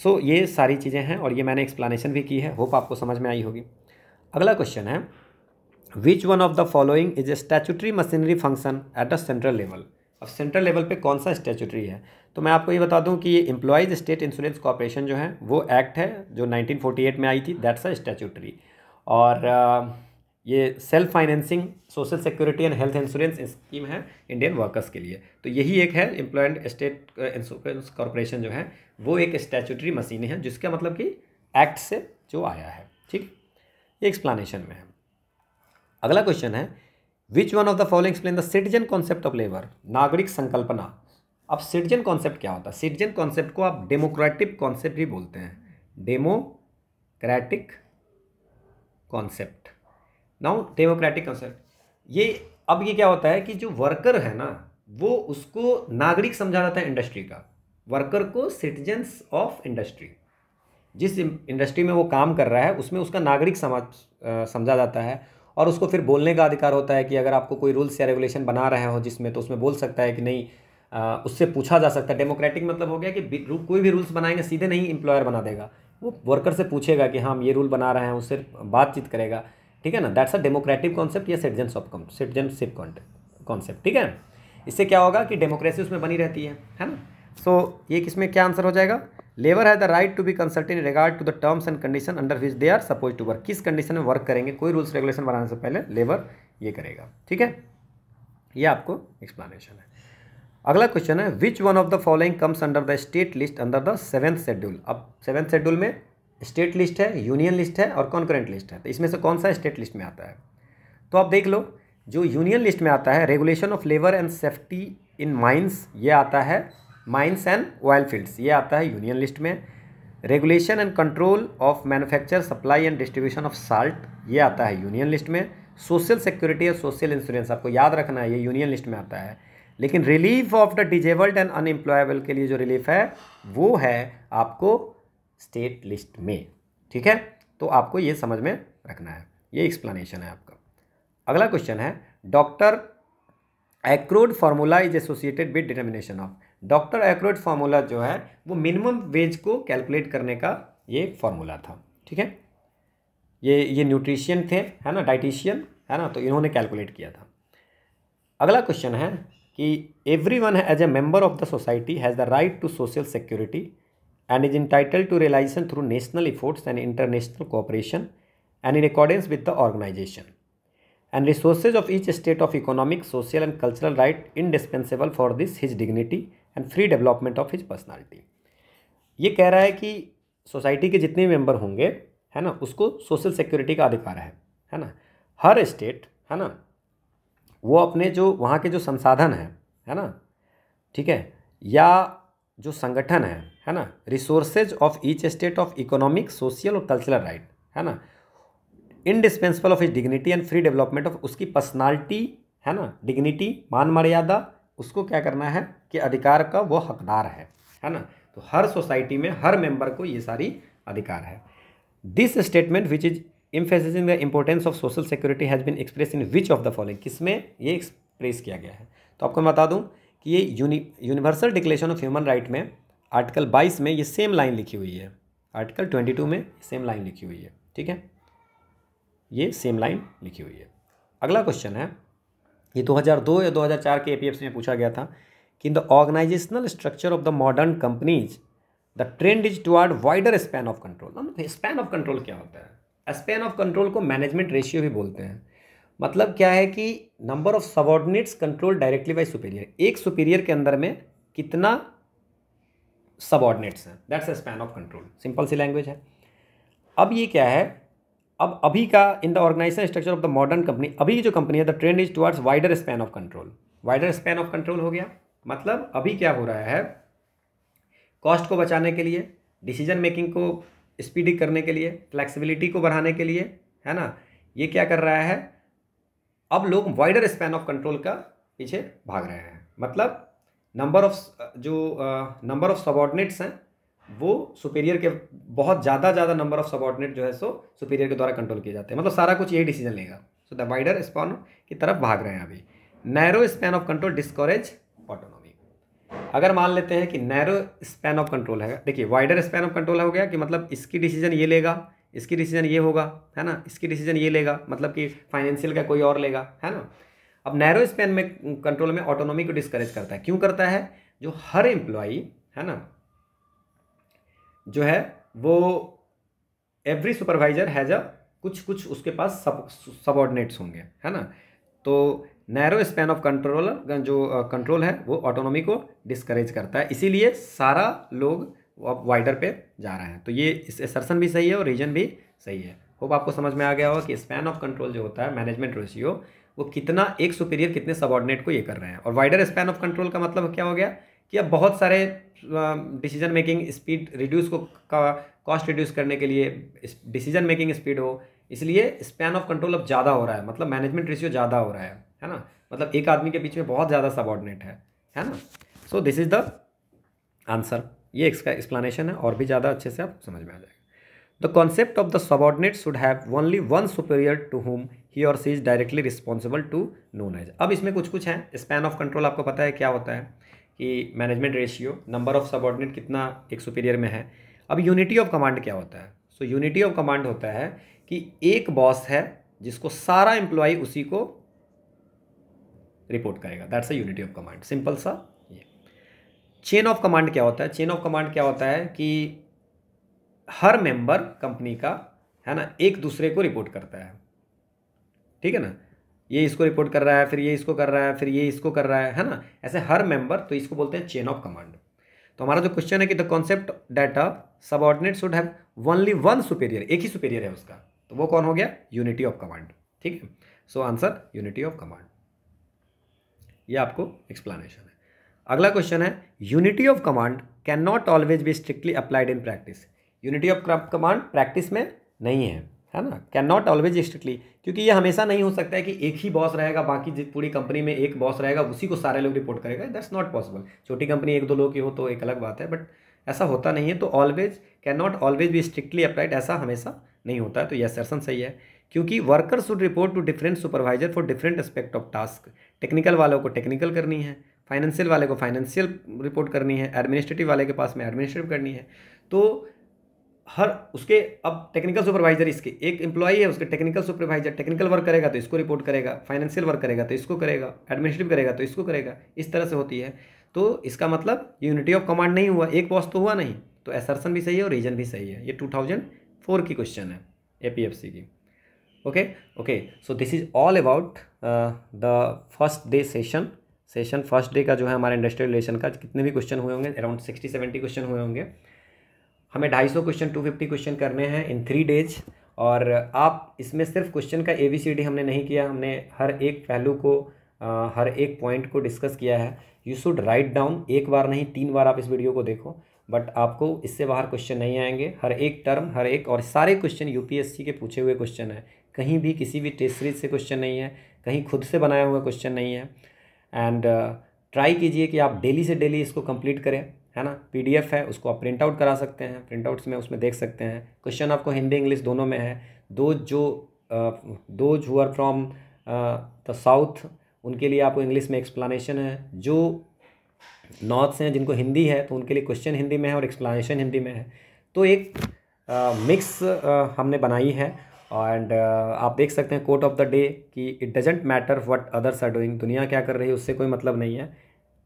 सो so, ये सारी चीज़ें हैं और ये मैंने एक्सप्लेनेशन भी की है होप आपको समझ में आई होगी अगला क्वेश्चन है which one of the following is a statutory machinery function at the central level अब सेंट्रल लेवल पे कौन सा स्टैचुटरी है तो मैं आपको ये बता दूं कि ये एम्प्लॉयज़ स्टेट इंश्योरेंस कॉरपोरेशन जो है वो एक्ट है जो 1948 में आई थी दैट्स अ स्टैचुटरी और ये self financing social security and health insurance scheme है इंडियन वर्कर्स के लिए तो यही एक है एम्प्लॉयमेंट स्टेट इंश्योरेंस कॉरपोरेशन जो है वो एक स्टैचुटरी मशीन है जिसका मतलब कि एक्ट से जो आया है ठीक ये एक्सप्लानेशन में है अगला क्वेश्चन है which one of the following explain the citizen concept of labour नागरिक संकल्पना अब सिटीजन कॉन्सेप्ट क्या होता है सिटीजन कॉन्सेप्ट को आप डेमोक्रेटिक कॉन्सेप्ट भी बोलते हैं democratic concept now democratic concept ये अब ये क्या होता है कि जो वर्कर है ना वो उसको नागरिक समझा जाता है इंडस्ट्री का वर्कर को सिटीजन्स ऑफ इंडस्ट्री जिस इंडस्ट्री में वो काम कर रहा है उसमें उसका नागरिक समझ समझा जाता है और उसको फिर बोलने का अधिकार होता है कि अगर आपको कोई रूल्स या रेगुलेशन बना रहे हो जिसमें तो उसमें बोल सकता है कि नहीं आ, उससे पूछा जा सकता है डेमोक्रेटिक मतलब हो गया कि कोई भी रूल्स बनाएंगे सीधे नहीं इंप्लॉयर बना देगा वो वर्कर से पूछेगा कि हाँ हम ये रूल बना रहे हैं उससे बातचीत करेगा ठीक है ना दैट्स अ डेमोक्रेटिक कॉन्सेप्ट या सिटीजन ऑफ सिटीजनशिप कॉन्सेप्ट ठीक है इससे क्या होगा कि डेमोक्रेसी उसमें बनी रहती है है ना सो so, ये किसमें क्या आंसर हो जाएगा labour has the right to be consult in regard to the terms and condition under which they are suppose to work किस कंडीशन में वर्क करेंगे कोई रूल्स रेगुलेशन बनाने से पहले लेबर ये करेगा ठीक है ये आपको एक्सप्लेनेशन है अगला क्वेश्चन है which one of the following comes under the state list under the seventh schedule अब सेवेंथ शेड्यूल में स्टेट लिस्ट है यूनियन लिस्ट है और कॉन्करेंट लिस्ट है तो इसमें से कौन सा स्टेट लिस्ट में आता है तो आप देख लो जो यूनियन लिस्ट में आता है regulation of labour and safety in mines ये आता है माइंस एंड ऑयल फील्ड्स ये आता है यूनियन लिस्ट में regulation and control of manufacture supply and distribution of salt ये आता है यूनियन लिस्ट में सोशल सिक्योरिटी और सोशल इंश्योरेंस आपको याद रखना है ये यूनियन लिस्ट में आता है लेकिन relief of the disabled and unemployable के लिए जो रिलीफ है वो है आपको स्टेट लिस्ट में ठीक है तो आपको ये समझ में रखना है ये एक्सप्लेनेशन है आपका अगला क्वेश्चन है doctor Aykroyd formula is associated with determination of doctor Aykroyd formula जो है वो मिनिमम वेज को कैलकुलेट करने का ये फार्मूला था ठीक है ये ये न्यूट्रिशियन थे है ना डाइटिशियन है ना तो इन्होंने कैलकुलेट किया था अगला क्वेश्चन है कि everyone as a member of the society has the right to social security and is entitled to realization through national efforts and international cooperation and in accordance with the organization. And resources of each state of economic, social and cultural right indispensable for this his dignity and free development of his personality. ye keh raha hai ki society ke jitne member honge hai na usko social security ka adhikar hai hai na har state hai na wo apne jo wahan ke jo sansadhan hai hai na theek hai या जो संगठन है है ना resources of each state of economic social और cultural right है ना indispensable of his dignity and free development of उसकी पर्सनालिटी है ना डिग्निटी मान मर्यादा उसको क्या करना है कि अधिकार का वो हकदार है है ना तो हर सोसाइटी में हर मेंबर को ये सारी अधिकार है this statement which is emphasising the importance of social security has been expressed in which of the following किस में ये एक्सप्रेस किया गया है तो आपको मैं बता दूँ कि ये uni universal declaration of human right में आर्टिकल बाईस में ये सेम लाइन लिखी हुई है आर्टिकल ट्वेंटी टू में सेम लाइन लिखी हुई है ठीक है ये सेम लाइन लिखी हुई है अगला क्वेश्चन है ये 2002 या 2004 के एपीएफसी में पूछा गया था कि in the organisational structure of the modern companies the trend is toward wider span of control span of control क्या होता है स्पैन ऑफ कंट्रोल को मैनेजमेंट रेशियो भी बोलते हैं मतलब क्या है कि number of subordinates control directly by superior एक सुपीरियर के अंदर में कितना सबॉर्डिनेट्स हैं that's a span of control simple सी लैंग्वेज है अब ये क्या है अब अभी का इन the organisation structure of the modern company अभी की जो कंपनी है the trend is towards wider span of control wider span of control हो गया मतलब अभी क्या हो रहा है कॉस्ट को बचाने के लिए डिसीजन मेकिंग को स्पीडी करने के लिए फ्लैक्सिबिलिटी को बढ़ाने के लिए है ना ये क्या कर रहा है अब लोग वाइडर स्पैन ऑफ कंट्रोल का पीछे भाग रहे हैं मतलब नंबर ऑफ जो नंबर ऑफ सबॉर्डिनेट्स हैं वो सुपीरियर के बहुत ज़्यादा ज़्यादा नंबर ऑफ सबॉर्डिनेट जो है सो सुपीरियर के द्वारा कंट्रोल किए जाते हैं मतलब सारा कुछ यही डिसीजन लेगा सो द वाइडर स्पैन की तरफ भाग रहे हैं अभी narrow span of control discourage autonomy अगर मान लेते हैं कि नैरो स्पैन ऑफ कंट्रोल है देखिए वाइडर स्पैन ऑफ कंट्रोल हो गया कि मतलब इसकी डिसीजन ये लेगा इसकी डिसीजन ये होगा है ना इसकी डिसीजन ये लेगा मतलब कि फाइनेंशियल का कोई और लेगा है ना अब नैरो स्पेन में कंट्रोल में ऑटोनॉमी को डिस्करेज करता है क्यों करता है जो हर एम्प्लॉई है ना जो है वो एवरी सुपरवाइजर हैज़ अ कुछ कुछ उसके पास सब ऑर्डिनेट्स होंगे है ना तो नैरो स्पेन ऑफ कंट्रोलर जो कंट्रोल है वो ऑटोनॉमी को डिस्करेज करता है इसीलिए सारा लोग आप वाइडर पे जा रहे हैं तो ये इस एसर्सन भी सही है और रीजन भी सही है होप आपको समझ में आ गया होगा कि स्पैन ऑफ कंट्रोल जो होता है मैनेजमेंट रेशियो वो कितना एक सुपीरियर कितने सबॉर्डिनेट को ये कर रहे हैं और वाइडर स्पैन ऑफ कंट्रोल का मतलब क्या हो गया कि अब बहुत सारे डिसीजन मेकिंग स्पीड रिड्यूस को का कॉस्ट रिड्यूस करने के लिए डिसीजन मेकिंग स्पीड हो इसलिए स्पैन ऑफ कंट्रोल अब ज़्यादा हो रहा है मतलब मैनेजमेंट रेशियो ज़्यादा हो रहा है है ना मतलब एक आदमी के बीच में बहुत ज़्यादा सबॉर्डिनेट है है ना so this is the answer ये इसका एक्सप्लानेशन है और भी ज़्यादा अच्छे से आप समझ में आ जाएगा the concept of the subordinate should have only one superior to whom he or she is directly responsible to none as अब इसमें कुछ कुछ है स्पैन ऑफ कंट्रोल आपको पता है क्या होता है कि management ratio number of subordinate कितना एक सुपीरियर में है अब यूनिटी ऑफ कमांड क्या होता है सो यूनिटी ऑफ कमांड होता है कि एक बॉस है जिसको सारा एम्प्लॉय उसी को रिपोर्ट करेगा that's a unity of command simple सा चेन ऑफ कमांड क्या होता है चेन ऑफ कमांड क्या होता है कि हर मेंबर कंपनी का है ना एक दूसरे को रिपोर्ट करता है ठीक है ना ये इसको रिपोर्ट कर रहा है फिर ये इसको कर रहा है फिर ये इसको कर रहा है है ना ऐसे हर मेंबर तो इसको बोलते हैं चेन ऑफ कमांड तो हमारा जो क्वेश्चन है कि the concept that of ordinate should have only one superior एक ही सुपेरियर है उसका तो वो कौन हो गया यूनिटी ऑफ कमांड ठीक है so answer unity of command ये आपको एक्सप्लानेशन अगला क्वेश्चन है unity of command can not always be strictly applied in practice unity of command practice में नहीं है है ना कैन नॉट ऑलवेज स्ट्रिक्टली क्योंकि ये हमेशा नहीं हो सकता है कि एक ही बॉस रहेगा बाकी जिस पूरी कंपनी में एक बॉस रहेगा उसी को सारे लोग रिपोर्ट करेगा दैट्स नॉट पॉसिबल छोटी कंपनी एक दो लोग की हो तो एक अलग बात है बट ऐसा होता नहीं है तो always can not always be strictly applied ऐसा हमेशा नहीं होता है तो यह सेशन सही है क्योंकि worker should report to different supervisor for different aspect of task technical वालों को टेक्निकल करनी है फाइनेंशियल वाले को फाइनेंशियल रिपोर्ट करनी है एडमिनिस्ट्रेटिव वाले के पास में एडमिनिस्ट्रेटिव करनी है तो हर उसके अब टेक्निकल सुपरवाइजर इसके एक एम्प्लॉई है उसके टेक्निकल सुपरवाइजर टेक्निकल वर्क करेगा तो इसको रिपोर्ट करेगा फाइनेंशियल वर्क करेगा तो इसको करेगा एडमिनिस्ट्रेटिव करेगा तो इसको करेगा इस तरह से होती है तो इसका मतलब यूनिटी ऑफ कमांड नहीं हुआ एक बॉस तो हुआ नहीं तो एसरसन भी सही है और रीजन भी सही है ये टू थाउजेंड फोर की क्वेश्चन है ए पी एफ सी की okay okay so this is all about the first day session session first day का जो है हमारे इंडस्ट्रियल रिलेशन का कितने भी क्वेश्चन हुए होंगे अराउंड सिक्सटी सेवेंटी क्वेश्चन हुए होंगे हमें ढाई सौ क्वेश्चन टू फिफ्टी क्वेश्चन करने हैं इन थ्री डेज और आप इसमें सिर्फ क्वेश्चन का ए बी सी डी हमने नहीं किया हमने हर एक पहलू को आ, हर एक पॉइंट को डिस्कस किया है यू शुड राइट डाउन एक बार नहीं तीन बार आप इस वीडियो को देखो बट आपको इससे बाहर क्वेश्चन नहीं आएंगे हर एक टर्म हर एक और सारे क्वेश्चन यू के पूछे हुए क्वेश्चन हैं कहीं भी किसी भी टेस्ट सीरीज से क्वेश्चन नहीं है कहीं खुद से बनाया हुआ क्वेश्चन नहीं है एंड ट्राई uh, कीजिए कि आप डेली से डेली इसको कंप्लीट करें है ना पीडीएफ है उसको आप प्रिंट आउट करा सकते हैं प्रिंट आउट्स में उसमें देख सकते हैं क्वेश्चन आपको हिंदी इंग्लिश दोनों में है दो जो uh, those who are from the south उनके लिए आपको इंग्लिश में एक्सप्लानेशन है जो नॉर्थ से हैं जिनको हिंदी है तो उनके लिए क्वेश्चन हिंदी में है और एक्सप्लानेशन हिंदी में है तो एक मिक्स uh, uh, हमने बनाई है एंड uh, आप देख सकते हैं कोट ऑफ द डे कि it doesn't matter what others are doing दुनिया क्या कर रही है उससे कोई मतलब नहीं है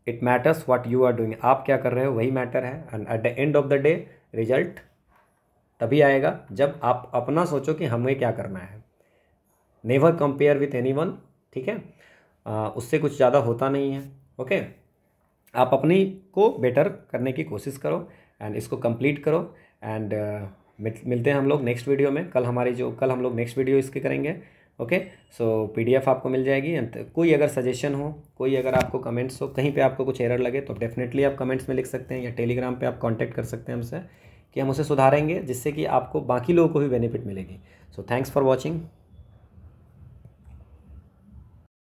it matters what you are doing आप क्या कर रहे हो वही मैटर है and at the end of the day result तभी आएगा जब आप अपना सोचो कि हमें क्या करना है never compare with any one ठीक है uh, उससे कुछ ज़्यादा होता नहीं है ओके आप अपनी को बेटर करने की कोशिश करो एंड इसको कंप्लीट करो एंड मिलते हैं हम लोग नेक्स्ट वीडियो में कल हमारी जो कल हम लोग नेक्स्ट वीडियो इसके करेंगे ओके सो पीडीएफ आपको मिल जाएगी कोई अगर सजेशन हो कोई अगर आपको कमेंट्स हो कहीं पे आपको कुछ एरर लगे तो डेफिनेटली आप कमेंट्स में लिख सकते हैं या टेलीग्राम पे आप कांटेक्ट कर सकते हैं हमसे कि हम उसे सुधारेंगे जिससे कि आपको बाकी लोगों को भी बेनिफिट मिलेगी सो थैंक्स फॉर वॉचिंग